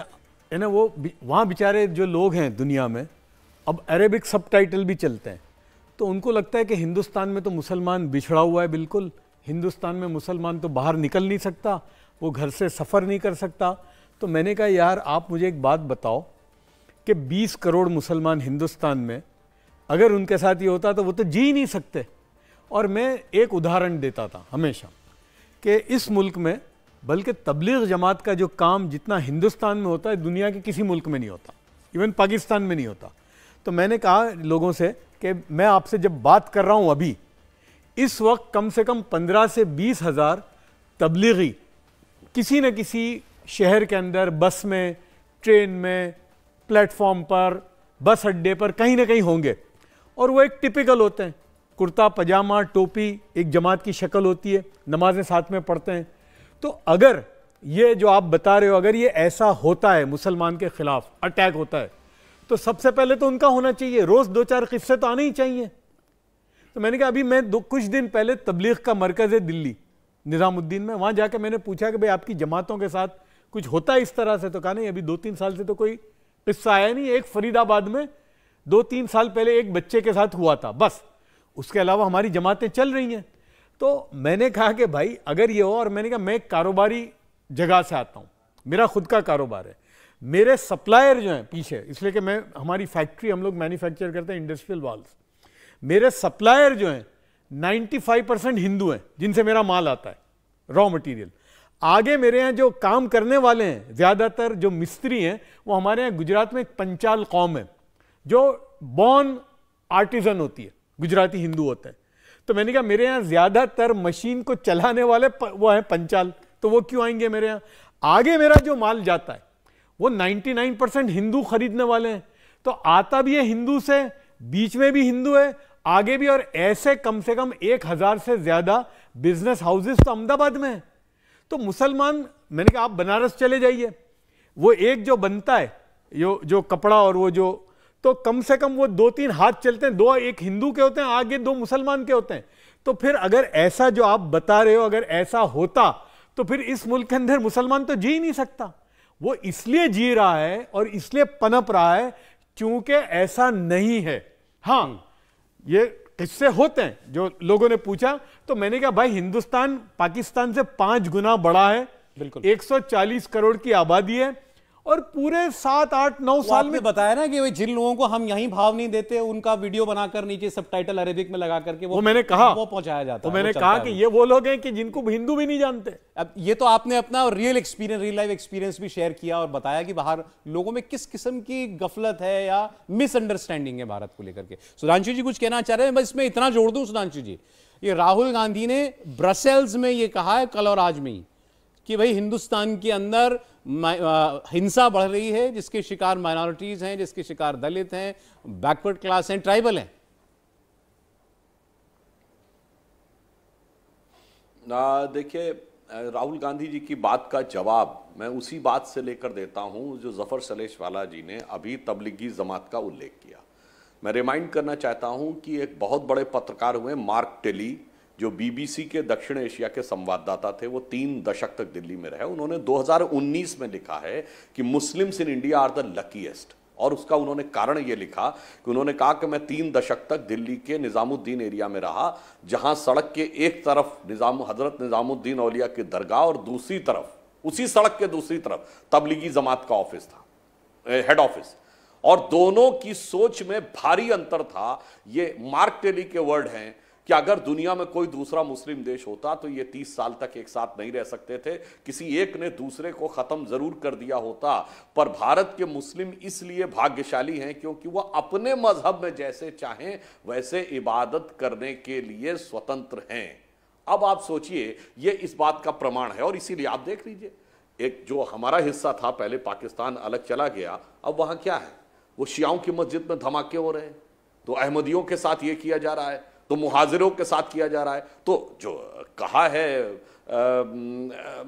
ये ना वो वहाँ बेचारे जो लोग हैं दुनिया में अब अरेबिक सब भी चलते हैं तो उनको लगता है कि हिंदुस्तान में तो मुसलमान बिछड़ा हुआ है बिल्कुल हिंदुस्तान में मुसलमान तो बाहर निकल नहीं सकता वो घर से सफ़र नहीं कर सकता तो मैंने कहा यार आप मुझे एक बात बताओ कि 20 करोड़ मुसलमान हिंदुस्तान में अगर उनके साथ ये होता तो वो तो जी ही नहीं सकते और मैं एक उदाहरण देता था हमेशा कि इस मुल्क में बल्कि तबलीग जमात का जो काम जितना हिंदुस्तान में होता है दुनिया के किसी मुल्क में नहीं होता इवन पाकिस्तान में नहीं होता तो मैंने कहा लोगों से कि मैं आपसे जब बात कर रहा हूँ अभी इस वक्त कम से कम पंद्रह से बीस हज़ार तबलीगी किसी न किसी शहर के अंदर बस में ट्रेन में प्लेटफॉर्म पर बस अड्डे पर कहीं ना कहीं होंगे और वो एक टिपिकल होते हैं कुर्ता पजामा टोपी एक जमात की शक्ल होती है नमाजें साथ में पढ़ते हैं तो अगर ये जो आप बता रहे हो अगर ये ऐसा होता है मुसलमान के ख़िलाफ़ अटैक होता है तो सबसे पहले तो उनका होना चाहिए रोज़ दो चार किस्से तो आने ही चाहिए तो मैंने कहा अभी मैं दो कुछ दिन पहले तबलीग का मरकज़ है दिल्ली निज़ामुद्दीन में वहाँ जाकर मैंने पूछा कि भाई आपकी जमातों के साथ कुछ होता है इस तरह से तो कहा नहीं अभी दो तीन साल से तो कोई किस्सा आया नहीं एक फरीदाबाद में दो तीन साल पहले एक बच्चे के साथ हुआ था बस उसके अलावा हमारी जमातें चल रही हैं तो मैंने कहा कि भाई अगर ये हो और मैंने कहा मैं एक कारोबारी जगह से आता हूँ मेरा खुद का कारोबार है मेरे सप्लायर जो हैं पीछे इसलिए कि मैं हमारी फैक्ट्री हम लोग मैन्युफैक्चर करते हैं इंडस्ट्रियल वॉल्स मेरे सप्लायर जो हैं 95 परसेंट हिंदू हैं जिनसे मेरा माल आता है रॉ मटेरियल आगे मेरे यहाँ जो काम करने वाले हैं ज़्यादातर जो मिस्त्री हैं वो हमारे यहाँ गुजरात में एक पंचाल कौम है जो बॉर्न आर्टिज़न होती है गुजराती हिंदू होते हैं तो मैंने कहा मेरे यहाँ ज़्यादातर मशीन को चलाने वाले वो हैं पंचाल तो वो क्यों आएंगे मेरे यहाँ आगे मेरा जो माल जाता है वो 99 परसेंट हिंदू खरीदने वाले हैं तो आता भी है हिंदू से बीच में भी हिंदू है आगे भी और ऐसे कम से कम एक हज़ार से ज़्यादा बिजनेस हाउसेस तो अहमदाबाद में है तो मुसलमान मैंने कहा आप बनारस चले जाइए वो एक जो बनता है जो जो कपड़ा और वो जो तो कम से कम वो दो तीन हाथ चलते हैं दो एक हिंदू के होते हैं आगे दो मुसलमान के होते हैं तो फिर अगर ऐसा जो आप बता रहे हो अगर ऐसा होता तो फिर इस मुल्क के अंदर मुसलमान तो जी ही नहीं सकता वो इसलिए जी रहा है और इसलिए पनप रहा है क्योंकि ऐसा नहीं है हाँ ये किस्से होते हैं जो लोगों ने पूछा तो मैंने कहा भाई हिंदुस्तान पाकिस्तान से पांच गुना बड़ा है बिल्कुल एक करोड़ की आबादी है और पूरे सात आठ नौ साल में बताया ना कि जिन लोगों को हम यहीं भाव नहीं देते उनका वीडियो बनाकर नीचे सब टाइटल अरेबिक में लगा करके वो, वो मैंने कहा वो पहुंचाया जाता वो मैंने कहा कि ये वो लोग हैं कि जिनको हिंदू भी नहीं जानते अब ये तो आपने अपना real experience real life experience भी शेयर किया और बताया कि बाहर लोगों में किस किस्म की गफलत है या मिसअंडरस्टैंडिंग है भारत को लेकर के सुधांशु जी कुछ कहना चाह रहे हैं बस इसमें इतना जोड़ दू सुधांशु जी ये राहुल गांधी ने ब्रसेल्स में ये कहा है कल और आज में ही कि भाई हिंदुस्तान के अंदर हिंसा बढ़ रही है जिसके शिकार माइनॉरिटीज़ हैं जिसके शिकार दलित हैं बैकवर्ड क्लास हैं ट्राइबल हैं देखिए राहुल गांधी जी की बात का जवाब मैं उसी बात से लेकर देता हूं जो जफर सलेश वाला जी ने अभी तबलीगी जमात का उल्लेख किया मैं रिमाइंड करना चाहता हूं कि एक बहुत बड़े पत्रकार हुए मार्क टेली जो बीबीसी के दक्षिण एशिया के संवाददाता थे वो तीन दशक तक दिल्ली में रहे उन्होंने 2019 में लिखा है कि Muslims in India are the luckiest और उसका उन्होंने कारण ये लिखा कि उन्होंने कहा कि मैं तीन दशक तक दिल्ली के निज़ामुद्दीन एरिया में रहा जहां सड़क के एक तरफ निज़ाम हज़रत निज़ामुद्दीन अलिया की दरगाह और दूसरी तरफ उसी सड़क के दूसरी तरफ तबलीगी जमात का ऑफिस था हेड ऑफिस और दोनों की सोच में भारी अंतर था ये मार्क टेली के वर्ड हैं कि अगर दुनिया में कोई दूसरा मुस्लिम देश होता तो ये तीस साल तक एक साथ नहीं रह सकते थे किसी एक ने दूसरे को ख़त्म ज़रूर कर दिया होता पर भारत के मुस्लिम इसलिए भाग्यशाली हैं क्योंकि वह अपने मजहब में जैसे चाहें वैसे इबादत करने के लिए स्वतंत्र हैं अब आप सोचिए यह इस बात का प्रमाण है और इसीलिए आप देख लीजिए एक जो हमारा हिस्सा था पहले पाकिस्तान अलग चला गया अब वहां क्या है वो शियाओं की मस्जिद में धमाके हो रहे हैं तो अहमदियों के साथ ये किया जा रहा है तो मुहाजिरों के साथ किया जा रहा है तो जो कहा है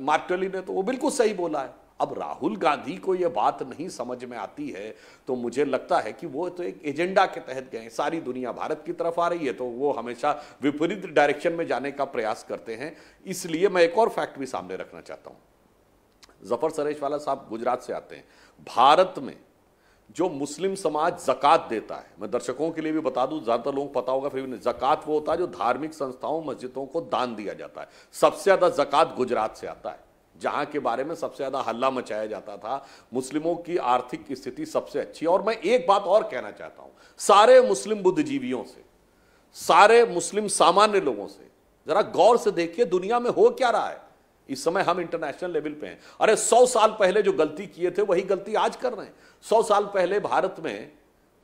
मार्टली ने तो वो बिल्कुल सही बोला है अब राहुल गांधी को ये बात नहीं समझ में आती है तो मुझे लगता है कि वो तो एक एजेंडा के तहत गए सारी दुनिया भारत की तरफ आ रही है तो वो हमेशा विपरीत डायरेक्शन में जाने का प्रयास करते हैं इसलिए मैं एक और फैक्ट भी सामने रखना चाहता हूँ जफर सरेश वाला साहब गुजरात से आते हैं भारत में जो मुस्लिम समाज जक़ात देता है मैं दर्शकों के लिए भी बता दूं ज़्यादातर लोगों को पता होगा फिर भी नहीं जक़ात वो होता है जो धार्मिक संस्थाओं मस्जिदों को दान दिया जाता है सबसे ज़्यादा जक़ात गुजरात से आता है जहाँ के बारे में सबसे ज़्यादा हल्ला मचाया जाता था मुस्लिमों की आर्थिक स्थिति सबसे अच्छी और मैं एक बात और कहना चाहता हूँ सारे मुस्लिम बुद्धिजीवियों से सारे मुस्लिम सामान्य लोगों से ज़रा गौर से देखिए दुनिया में हो क्या रहा है इस समय हम इंटरनेशनल लेवल पे हैं अरे सौ साल पहले जो गलती किए थे वही गलती आज कर रहे हैं सौ साल पहले भारत में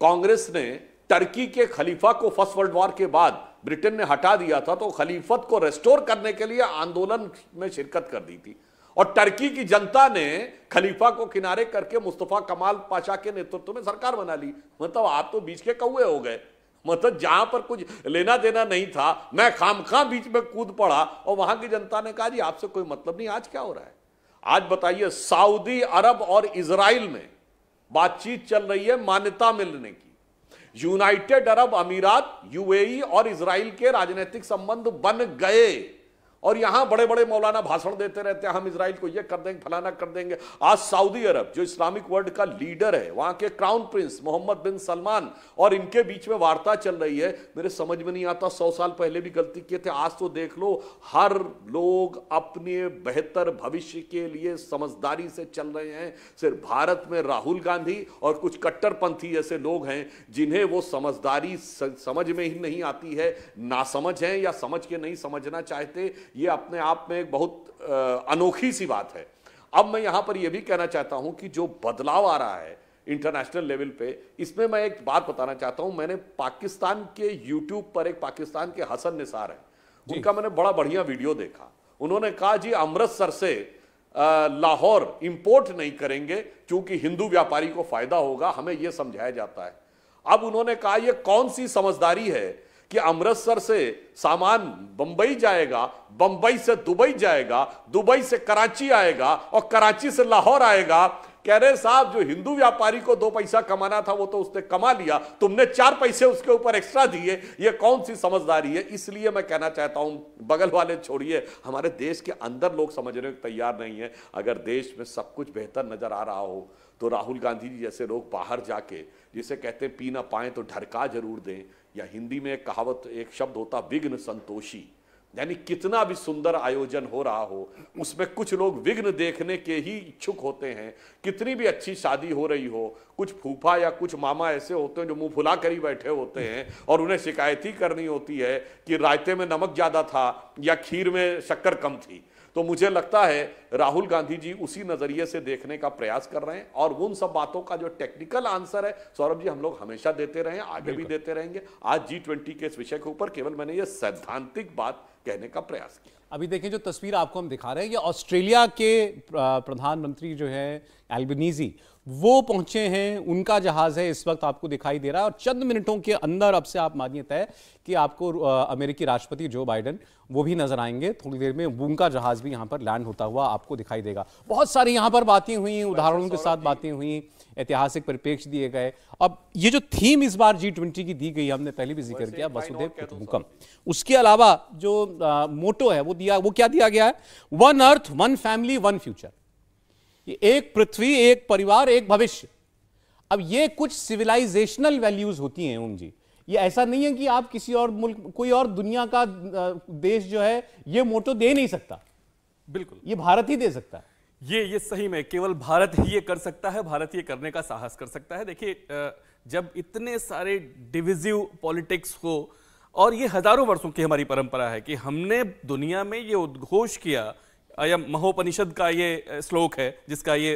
कांग्रेस ने टर्की के खलीफा को फर्स्ट वर्ल्ड वॉर के बाद ब्रिटेन ने हटा दिया था तो खलीफत को रेस्टोर करने के लिए आंदोलन में शिरकत कर दी थी और टर्की की जनता ने खलीफा को किनारे करके मुस्तफा कमाल पाशा के नेतृत्व में सरकार बना ली मतलब आप तो बीच के कौए हो गए मतलब जहां पर कुछ लेना देना नहीं था मैं खामखा बीच में कूद पड़ा और वहां की जनता ने कहा जी आपसे कोई मतलब नहीं आज क्या हो रहा है आज बताइए सऊदी अरब और इसराइल में बातचीत चल रही है मान्यता मिलने की यूनाइटेड अरब अमीरात यूएई और इसराइल के राजनीतिक संबंध बन गए और यहां बड़े बड़े मौलाना भाषण देते रहते हैं हम इसराइल को यह कर देंगे फलाना कर देंगे आज सऊदी अरब जो इस्लामिक वर्ल्ड का लीडर है वहां के crown prince Mohammed bin Salman और इनके बीच में वार्ता चल रही है मेरे समझ में नहीं आता सौ साल पहले भी गलती किए थे आज तो देख लो हर लोग अपने बेहतर भविष्य के लिए समझदारी से चल रहे हैं सिर्फ भारत में राहुल गांधी और कुछ कट्टरपंथी ऐसे लोग हैं जिन्हें वो समझदारी समझ में ही नहीं आती है नासमझ है या समझ के नहीं समझना चाहते ये अपने आप में एक बहुत अनोखी सी बात है अब मैं यहाँ पर यह भी कहना चाहता हूँ कि जो बदलाव आ रहा है इंटरनेशनल लेवल पे इसमें मैं एक बात बताना चाहता हूँ मैंने पाकिस्तान के यूट्यूब पर एक पाकिस्तान के हसन निसार हैं उनका मैंने बड़ा बढ़िया वीडियो देखा उन्होंने कहा जी अमृतसर से लाहौर इंपोर्ट नहीं करेंगे क्योंकि हिंदू व्यापारी को फायदा होगा हमें यह समझाया जाता है अब उन्होंने कहा यह कौन सी समझदारी है कि अमृतसर से सामान बंबई जाएगा बंबई से दुबई जाएगा दुबई से कराची आएगा और कराची से लाहौर आएगा कह रहे साहब जो हिंदू व्यापारी को दो पैसा कमाना था वो तो उसने कमा लिया तुमने चार पैसे उसके ऊपर एक्स्ट्रा दिए ये कौन सी समझदारी है इसलिए मैं कहना चाहता हूं बगल वाले छोड़िए हमारे देश के अंदर लोग समझने को तैयार नहीं है अगर देश में सब कुछ बेहतर नजर आ रहा हो तो राहुल गांधी जी जैसे लोग बाहर जाके जिसे कहते हैं पी ना पाए तो ढरका जरूर दें या हिंदी में कहावत एक शब्द होता विघ्न संतोषी यानी कितना भी सुंदर आयोजन हो रहा हो उसमें कुछ लोग विघ्न देखने के ही इच्छुक होते हैं कितनी भी अच्छी शादी हो रही हो कुछ फूफा या कुछ मामा ऐसे होते हैं जो मुंह फुला कर ही बैठे होते हैं और उन्हें शिकायत ही करनी होती है कि रायते में नमक ज़्यादा था या खीर में शक्कर कम थी तो मुझे लगता है राहुल गांधी जी उसी नज़रिए से देखने का प्रयास कर रहे हैं और उन सब बातों का जो टेक्निकल आंसर है सौरभ जी हम लोग हमेशा देते रहे आगे भी देते रहेंगे आज जी ट्वेंटी के इस विषय के ऊपर केवल मैंने ये सैद्धांतिक बात कहने का प्रयास किया अभी देखें जो तस्वीर आपको हम दिखा रहे हैं ये ऑस्ट्रेलिया के प्रधानमंत्री जो है एल्बनीजी वो पहुंचे हैं उनका जहाज है इस वक्त आपको दिखाई दे रहा है और चंद मिनटों के अंदर अब से आप मानिए तय कि आपको अमेरिकी राष्ट्रपति जो बाइडन वो भी नजर आएंगे थोड़ी देर में उनका जहाज भी यहां पर लैंड होता हुआ आपको दिखाई देगा बहुत सारी यहां पर बातें हुई अच्छा, उदाहरणों के साथ बातें हुई ऐतिहासिक परिप्रेक्ष्य दिए गए अब ये जो थीम इस बार जी ट्वेंटी की दी गई हमने पहले भी जिक्र किया वसुदेव कुटुंबकम उसके अलावा जो मोटो है वो दिया वो क्या दिया गया है one earth one family one future एक पृथ्वी एक परिवार एक भविष्य अब ये कुछ सिविलाइजेशनल वैल्यूज होती हैं ओम जी ये ऐसा नहीं है कि आप किसी और मुल्क कोई और दुनिया का देश जो है ये मोटो दे नहीं सकता बिल्कुल ये भारत ही दे सकता है ये ये सही में केवल भारत ही ये कर सकता है भारत ये करने का साहस कर सकता है देखिए जब इतने सारे डिविजिव पॉलिटिक्स हो और ये हजारों वर्षों की हमारी परंपरा है कि हमने दुनिया में ये उद्घोष किया या महोपनिषद का ये श्लोक है जिसका ये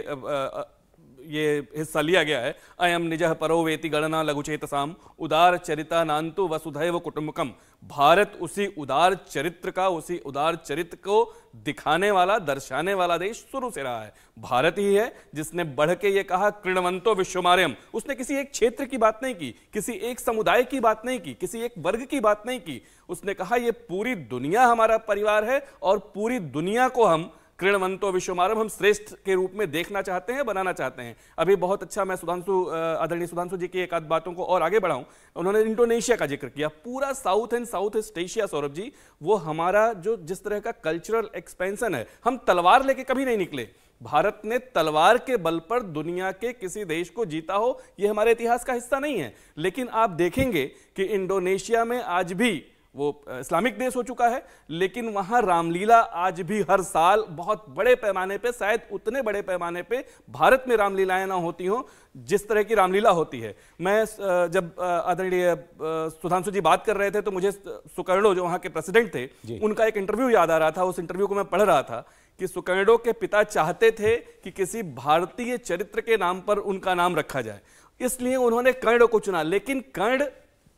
ये हिस्सा लिया गया है अयम निज परो वेति गणना साम उदार चरिता नान्तु वसुधैव कुटुंबकम भारत उसी उदार चरित्र का उसी उदार चरित्र को दिखाने वाला दर्शाने वाला देश शुरू से रहा है भारत ही है जिसने बढ़ के ये कहा कृणवंतो विश्वमार्यम उसने किसी एक क्षेत्र की बात नहीं की किसी एक समुदाय की बात नहीं की किसी एक वर्ग की बात नहीं की उसने कहा यह पूरी दुनिया हमारा परिवार है और पूरी दुनिया को हम क्रीड़वंतो विश्वमारम हम श्रेष्ठ के रूप में देखना चाहते हैं बनाना चाहते हैं अभी बहुत अच्छा मैं सुधांशु आदरणीय सुधांशु जी की एक आध बातों को और आगे बढ़ाऊं उन्होंने इंडोनेशिया का जिक्र किया पूरा south and south east Asia Saurabh ji वो हमारा जो जिस तरह का कल्चरल एक्सपेंशन है हम तलवार लेके कभी नहीं निकले भारत ने तलवार के बल पर दुनिया के किसी देश को जीता हो यह हमारे इतिहास का हिस्सा नहीं है लेकिन आप देखेंगे कि इंडोनेशिया में आज भी वो इस्लामिक देश हो चुका है लेकिन वहां रामलीला आज भी हर साल बहुत बड़े पैमाने पे शायद उतने बड़े पैमाने पे भारत में रामलीलाएं ना होती हों जिस तरह की रामलीला होती है मैं जब आदरणीय सुधांशु जी बात कर रहे थे तो मुझे सुकर्णो जो वहां के प्रेसिडेंट थे उनका एक इंटरव्यू याद आ रहा था उस इंटरव्यू को मैं पढ़ रहा था कि सुकर्णो के पिता चाहते थे कि किसी भारतीय चरित्र के नाम पर उनका नाम रखा जाए इसलिए उन्होंने कर्ण को चुना लेकिन कर्ण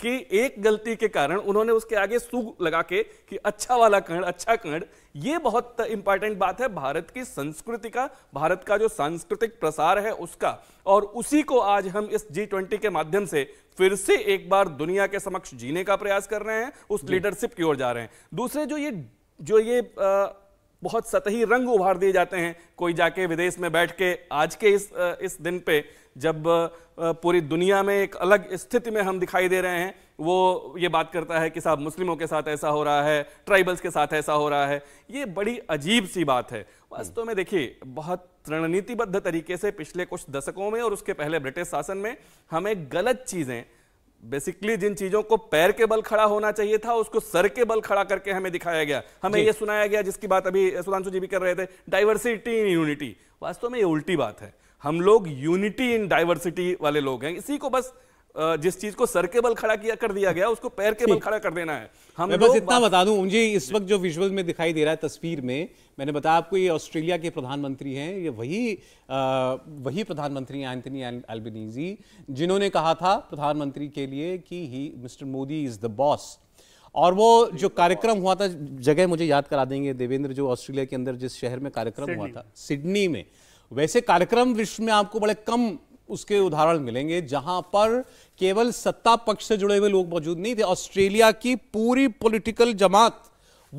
कि एक गलती के कारण उन्होंने उसके आगे सुग लगा के कि अच्छा वाला कर्ण अच्छा कर्ण ये बहुत इंपॉर्टेंट बात है भारत की संस्कृति का भारत का जो सांस्कृतिक प्रसार है उसका और उसी को आज हम इस जी ट्वेंटी के माध्यम से फिर से एक बार दुनिया के समक्ष जीने का प्रयास कर रहे हैं उस लीडरशिप की ओर जा रहे हैं दूसरे जो ये जो ये आ, बहुत सतही रंग उभार दिए जाते हैं कोई जाके विदेश में बैठ के आज के इस इस दिन पे जब पूरी दुनिया में एक अलग स्थिति में हम दिखाई दे रहे हैं वो ये बात करता है कि साहब मुस्लिमों के साथ ऐसा हो रहा है ट्राइबल्स के साथ ऐसा हो रहा है ये बड़ी अजीब सी बात है वास्तव में देखिए बहुत रणनीतिबद्ध तरीके से पिछले कुछ दशकों में और उसके पहले ब्रिटिश शासन में हमें गलत चीज़ें बेसिकली जिन चीजों को पैर के बल खड़ा होना चाहिए था उसको सर के बल खड़ा करके हमें दिखाया गया हमें यह सुनाया गया जिसकी बात अभी सुधांशु जी भी कर रहे थे डाइवर्सिटी इन यूनिटी वास्तव में ये उल्टी बात है हम लोग यूनिटी इन डाइवर्सिटी वाले लोग हैं इसी को बस जिस चीज को सर के बल खड़ा किया कर दिया गया उसको पैर के बल खड़ा कर देना है हम मैं बस इतना बता दूं मुझे इस वक्त जो विजुअल में दिखाई दे रहा है तस्वीर में मैंने बताया आपको ये ऑस्ट्रेलिया के प्रधानमंत्री हैं ये वही आ, वही प्रधानमंत्री हैं एंथनी एल्बनीजी जिन्होंने कहा था प्रधानमंत्री के लिए कि ही Mr Modi is the boss और वो जो कार्यक्रम हुआ था जगह मुझे याद करा देंगे देवेंद्र जो ऑस्ट्रेलिया के अंदर जिस शहर में कार्यक्रम हुआ था सिडनी में वैसे कार्यक्रम विश्व में आपको बड़े कम उसके उदाहरण मिलेंगे जहां पर केवल सत्ता पक्ष से जुड़े हुए लोग मौजूद नहीं थे ऑस्ट्रेलिया की पूरी पॉलिटिकल जमात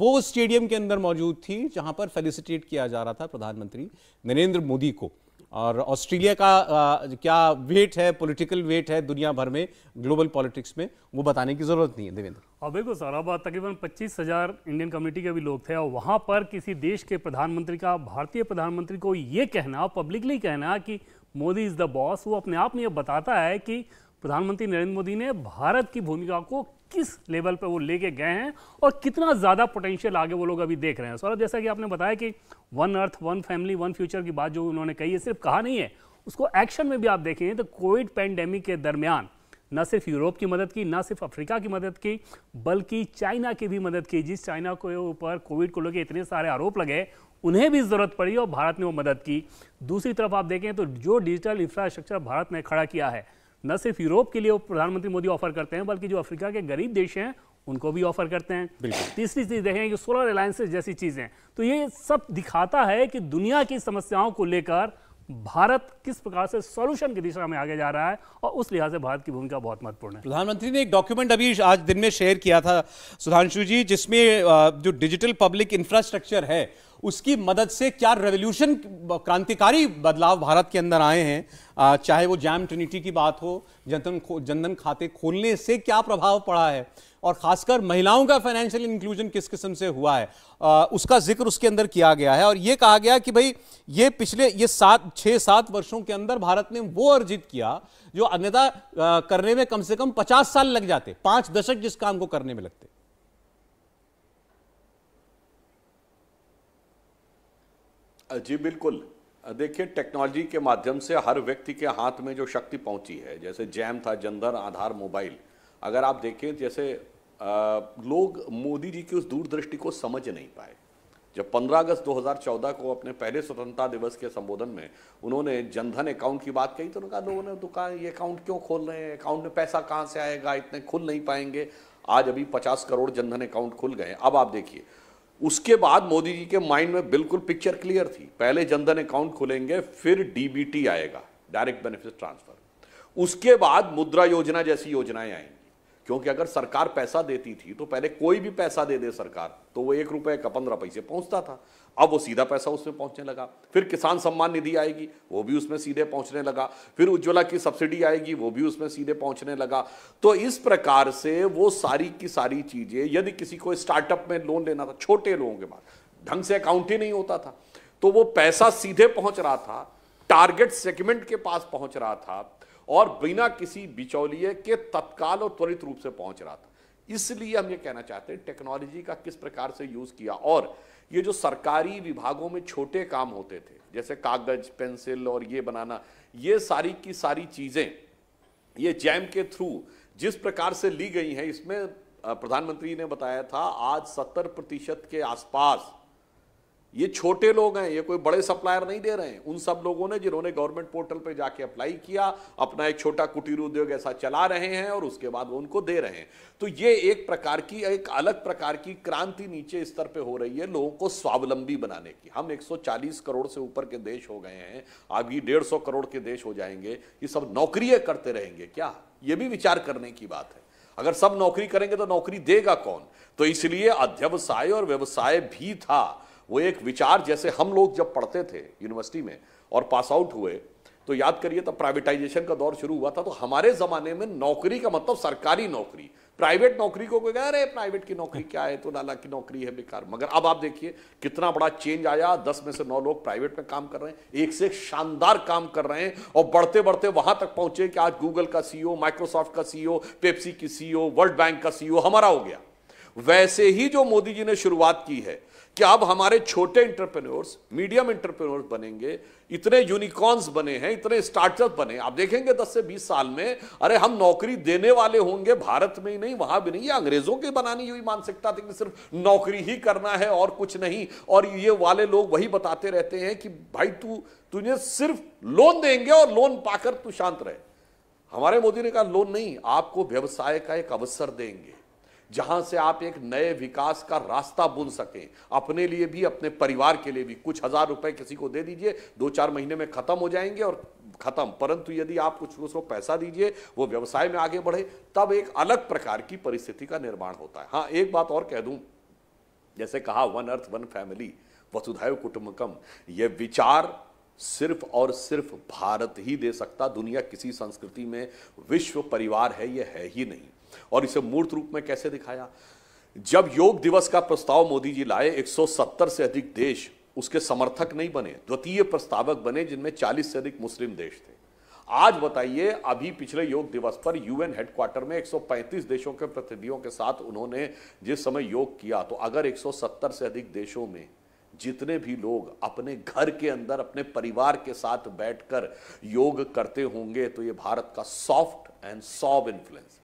वो स्टेडियम के अंदर मौजूद थी जहां पर फेलिसिटेट किया जा रहा था प्रधानमंत्री नरेंद्र मोदी को और ऑस्ट्रेलिया का आ, क्या वेट है पॉलिटिकल वेट है दुनिया भर में ग्लोबल पॉलिटिक्स में वो बताने की ज़रूरत नहीं है देवेंद्र और बिल्कुल सर अब तकरीबन पच्चीस हज़ार इंडियन कम्युनिटी के भी लोग थे और वहाँ पर किसी देश के प्रधानमंत्री का भारतीय प्रधानमंत्री को ये कहना पब्लिकली कहना कि मोदी इज़ द बॉस वो अपने आप में ये बताता है कि प्रधानमंत्री नरेंद्र मोदी ने भारत की भूमिका को किस लेवल पर वो लेके गए हैं और कितना ज़्यादा पोटेंशियल आगे वो लोग अभी देख रहे हैं सौरभ जैसा कि आपने बताया कि one earth one family one future की बात जो उन्होंने कही है सिर्फ कहा नहीं है उसको एक्शन में भी आप देखेंगे तो कोविड पैंडेमिक के दरमियान न सिर्फ यूरोप की मदद की न सिर्फ अफ्रीका की मदद की बल्कि चाइना की भी मदद की जिस चाइना के ऊपर कोविड को लेकर इतने सारे आरोप लगे उन्हें भी ज़रूरत पड़ी और भारत ने वो मदद की दूसरी तरफ आप देखें तो जो डिजिटल इंफ्रास्ट्रक्चर भारत ने खड़ा किया है न सिर्फ यूरोप के लिए प्रधानमंत्री मोदी ऑफर करते हैं बल्कि जो अफ्रीका के गरीब देश हैं उनको भी ऑफर करते हैं तीसरी चीज देखें कि सोलर अलायंसेज जैसी चीज़ें तो ये सब दिखाता है कि दुनिया की समस्याओं को लेकर भारत किस प्रकार से सॉल्यूशन की दिशा में आगे जा रहा है और उस लिहाज से भारत की भूमिका बहुत महत्वपूर्ण है प्रधानमंत्री ने एक डॉक्यूमेंट अभी आज दिन में शेयर किया था सुधांशु जी जिसमें जो डिजिटल पब्लिक इंफ्रास्ट्रक्चर है उसकी मदद से क्या रेवोल्यूशन क्रांतिकारी बदलाव भारत के अंदर आए हैं चाहे वो जैम ट्रिनिटी की बात हो जनधन जनधन खाते खोलने से क्या प्रभाव पड़ा है और खासकर महिलाओं का फाइनेंशियल इंक्लूजन किस किस्म से हुआ है आ, उसका जिक्र उसके अंदर किया गया है और ये कहा गया कि भाई ये पिछले ये सात छः सात वर्षों के अंदर भारत ने वो अर्जित किया जो अन्यथा करने में कम से कम पचास साल लग जाते पांच दशक जिस काम को करने में लगते जी बिल्कुल देखिए टेक्नोलॉजी के माध्यम से हर व्यक्ति के हाथ में जो शक्ति पहुंची है जैसे जैम था जनधन आधार मोबाइल अगर आप देखें जैसे आ, लोग मोदी जी की उस दूरदृष्टि को समझ नहीं पाए जब 15 अगस्त 2014 को अपने पहले स्वतंत्रता दिवस के संबोधन में उन्होंने जनधन अकाउंट की बात कही तो उन्होंने कहा लोगों ने दुकान ये अकाउंट क्यों खोल रहे हैं अकाउंट में पैसा कहाँ से आएगा इतने खुल नहीं पाएंगे आज अभी 50 करोड़ जनधन अकाउंट खुल गए अब आप देखिए उसके बाद मोदी जी के माइंड में बिल्कुल पिक्चर क्लियर थी पहले जनधन अकाउंट खोलेंगे फिर डीबीटी आएगा डायरेक्ट बेनिफिट ट्रांसफर उसके बाद मुद्रा योजना जैसी योजनाएं आएंगी क्योंकि अगर सरकार पैसा देती थी तो पहले कोई भी पैसा दे दे सरकार तो वो एक रुपए का पंद्रह पैसे पहुंचता था अब वो सीधा पैसा उसमें पहुंचने लगा फिर किसान सम्मान निधि आएगी वो भी उसमें सीधे पहुंचने लगा फिर उज्ज्वला की सब्सिडी आएगी वो भी उसमें सीधे पहुंचने लगा तो इस प्रकार से वो सारी की सारी चीज़ें यदि किसी को स्टार्टअप में लोन लेना था छोटे लोगों के पास ढंग से अकाउंट ही नहीं होता था तो वो पैसा सीधे पहुंच रहा था टारगेट सेगमेंट के पास पहुंच रहा था और बिना किसी बिचौलिए के तत्काल और त्वरित रूप से पहुंच रहा था इसलिए हम ये कहना चाहते हैं टेक्नोलॉजी का किस प्रकार से यूज़ किया और ये जो सरकारी विभागों में छोटे काम होते थे जैसे कागज पेंसिल और ये बनाना ये सारी की सारी चीज़ें ये जैम के थ्रू जिस प्रकार से ली गई हैं इसमें प्रधानमंत्री ने बताया था आज सत्तर प्रतिशत के आसपास ये छोटे लोग हैं ये कोई बड़े सप्लायर नहीं दे रहे हैं उन सब लोगों ने जिन्होंने गवर्नमेंट पोर्टल पे जाके अप्लाई किया अपना एक छोटा कुटीर उद्योग ऐसा चला रहे हैं और उसके बाद वो उनको दे रहे हैं तो ये एक प्रकार की एक अलग प्रकार की क्रांति नीचे स्तर पे हो रही है लोगों को स्वावलंबी बनाने की हम 140 करोड़ से ऊपर के देश हो गए हैं अभी डेढ़ डेढ़ करोड़ के देश हो जाएंगे ये सब नौकरियाँ करते रहेंगे क्या ये भी विचार करने की बात है अगर सब नौकरी करेंगे तो नौकरी देगा कौन तो इसलिए अध्यवसाय और व्यवसाय भी था वो एक विचार जैसे हम लोग जब पढ़ते थे यूनिवर्सिटी में और पास आउट हुए तो याद करिए तब प्राइवेटाइजेशन का दौर शुरू हुआ था तो हमारे ज़माने में नौकरी का मतलब सरकारी नौकरी प्राइवेट नौकरी को कोई कह रहे प्राइवेट की नौकरी क्या है तो नाला की नौकरी है बेकार मगर अब आप देखिए कितना बड़ा चेंज आया दस में से नौ लोग प्राइवेट में काम कर रहे हैं एक से एक शानदार काम कर रहे हैं और बढ़ते बढ़ते वहां तक पहुंचे कि आज गूगल का सीईओ माइक्रोसॉफ्ट e का सीईओ पेप्सी e की सीईओ वर्ल्ड बैंक का सीईओ e हमारा हो गया वैसे ही जो मोदी जी ने शुरुआत की है कि अब हमारे छोटे इंटरप्रेन्योर्स मीडियम इंटरप्रेन्योर्स बनेंगे इतने यूनिकॉर्न्स बने हैं इतने स्टार्टअप बने आप देखेंगे 10 से 20 साल में अरे हम नौकरी देने वाले होंगे भारत में ही नहीं वहां भी नहीं ये अंग्रेजों की बनानी हुई मानसिकता थी कि सिर्फ नौकरी ही करना है और कुछ नहीं और ये वाले लोग वही बताते रहते हैं कि भाई तू तुझे सिर्फ लोन देंगे और लोन पाकर तू शांत रहे हमारे मोदी ने कहा लोन नहीं आपको व्यवसाय का एक अवसर देंगे जहां से आप एक नए विकास का रास्ता बुन सकें अपने लिए भी अपने परिवार के लिए भी कुछ हज़ार रुपए किसी को दे दीजिए दो चार महीने में ख़त्म हो जाएंगे और ख़त्म परंतु यदि आप कुछ उसको पैसा दीजिए वो व्यवसाय में आगे बढ़े तब एक अलग प्रकार की परिस्थिति का निर्माण होता है हाँ एक बात और कह दूं जैसे कहा वन अर्थ वन फैमिली वसुधैव कुटुम्बकम यह विचार सिर्फ और सिर्फ भारत ही दे सकता दुनिया किसी संस्कृति में विश्व परिवार है यह है ही नहीं और इसे मूर्त रूप में कैसे दिखाया जब योग दिवस का प्रस्ताव मोदी जी लाए 170 से अधिक देश उसके समर्थक नहीं बने द्वितीय प्रस्तावक बने जिनमें 40 से अधिक मुस्लिम देश थे आज बताइए अभी पिछले योग दिवस पर यूएन हेडक्वार्टर में 135 देशों के प्रतिनिधियों के साथ उन्होंने जिस समय योग किया तो अगर 170 से अधिक देशों में जितने भी लोग अपने घर के अंदर अपने परिवार के साथ बैठकर योग करते होंगे तो ये भारत का सॉफ्ट एंड सॉब इन्फ्लुएंस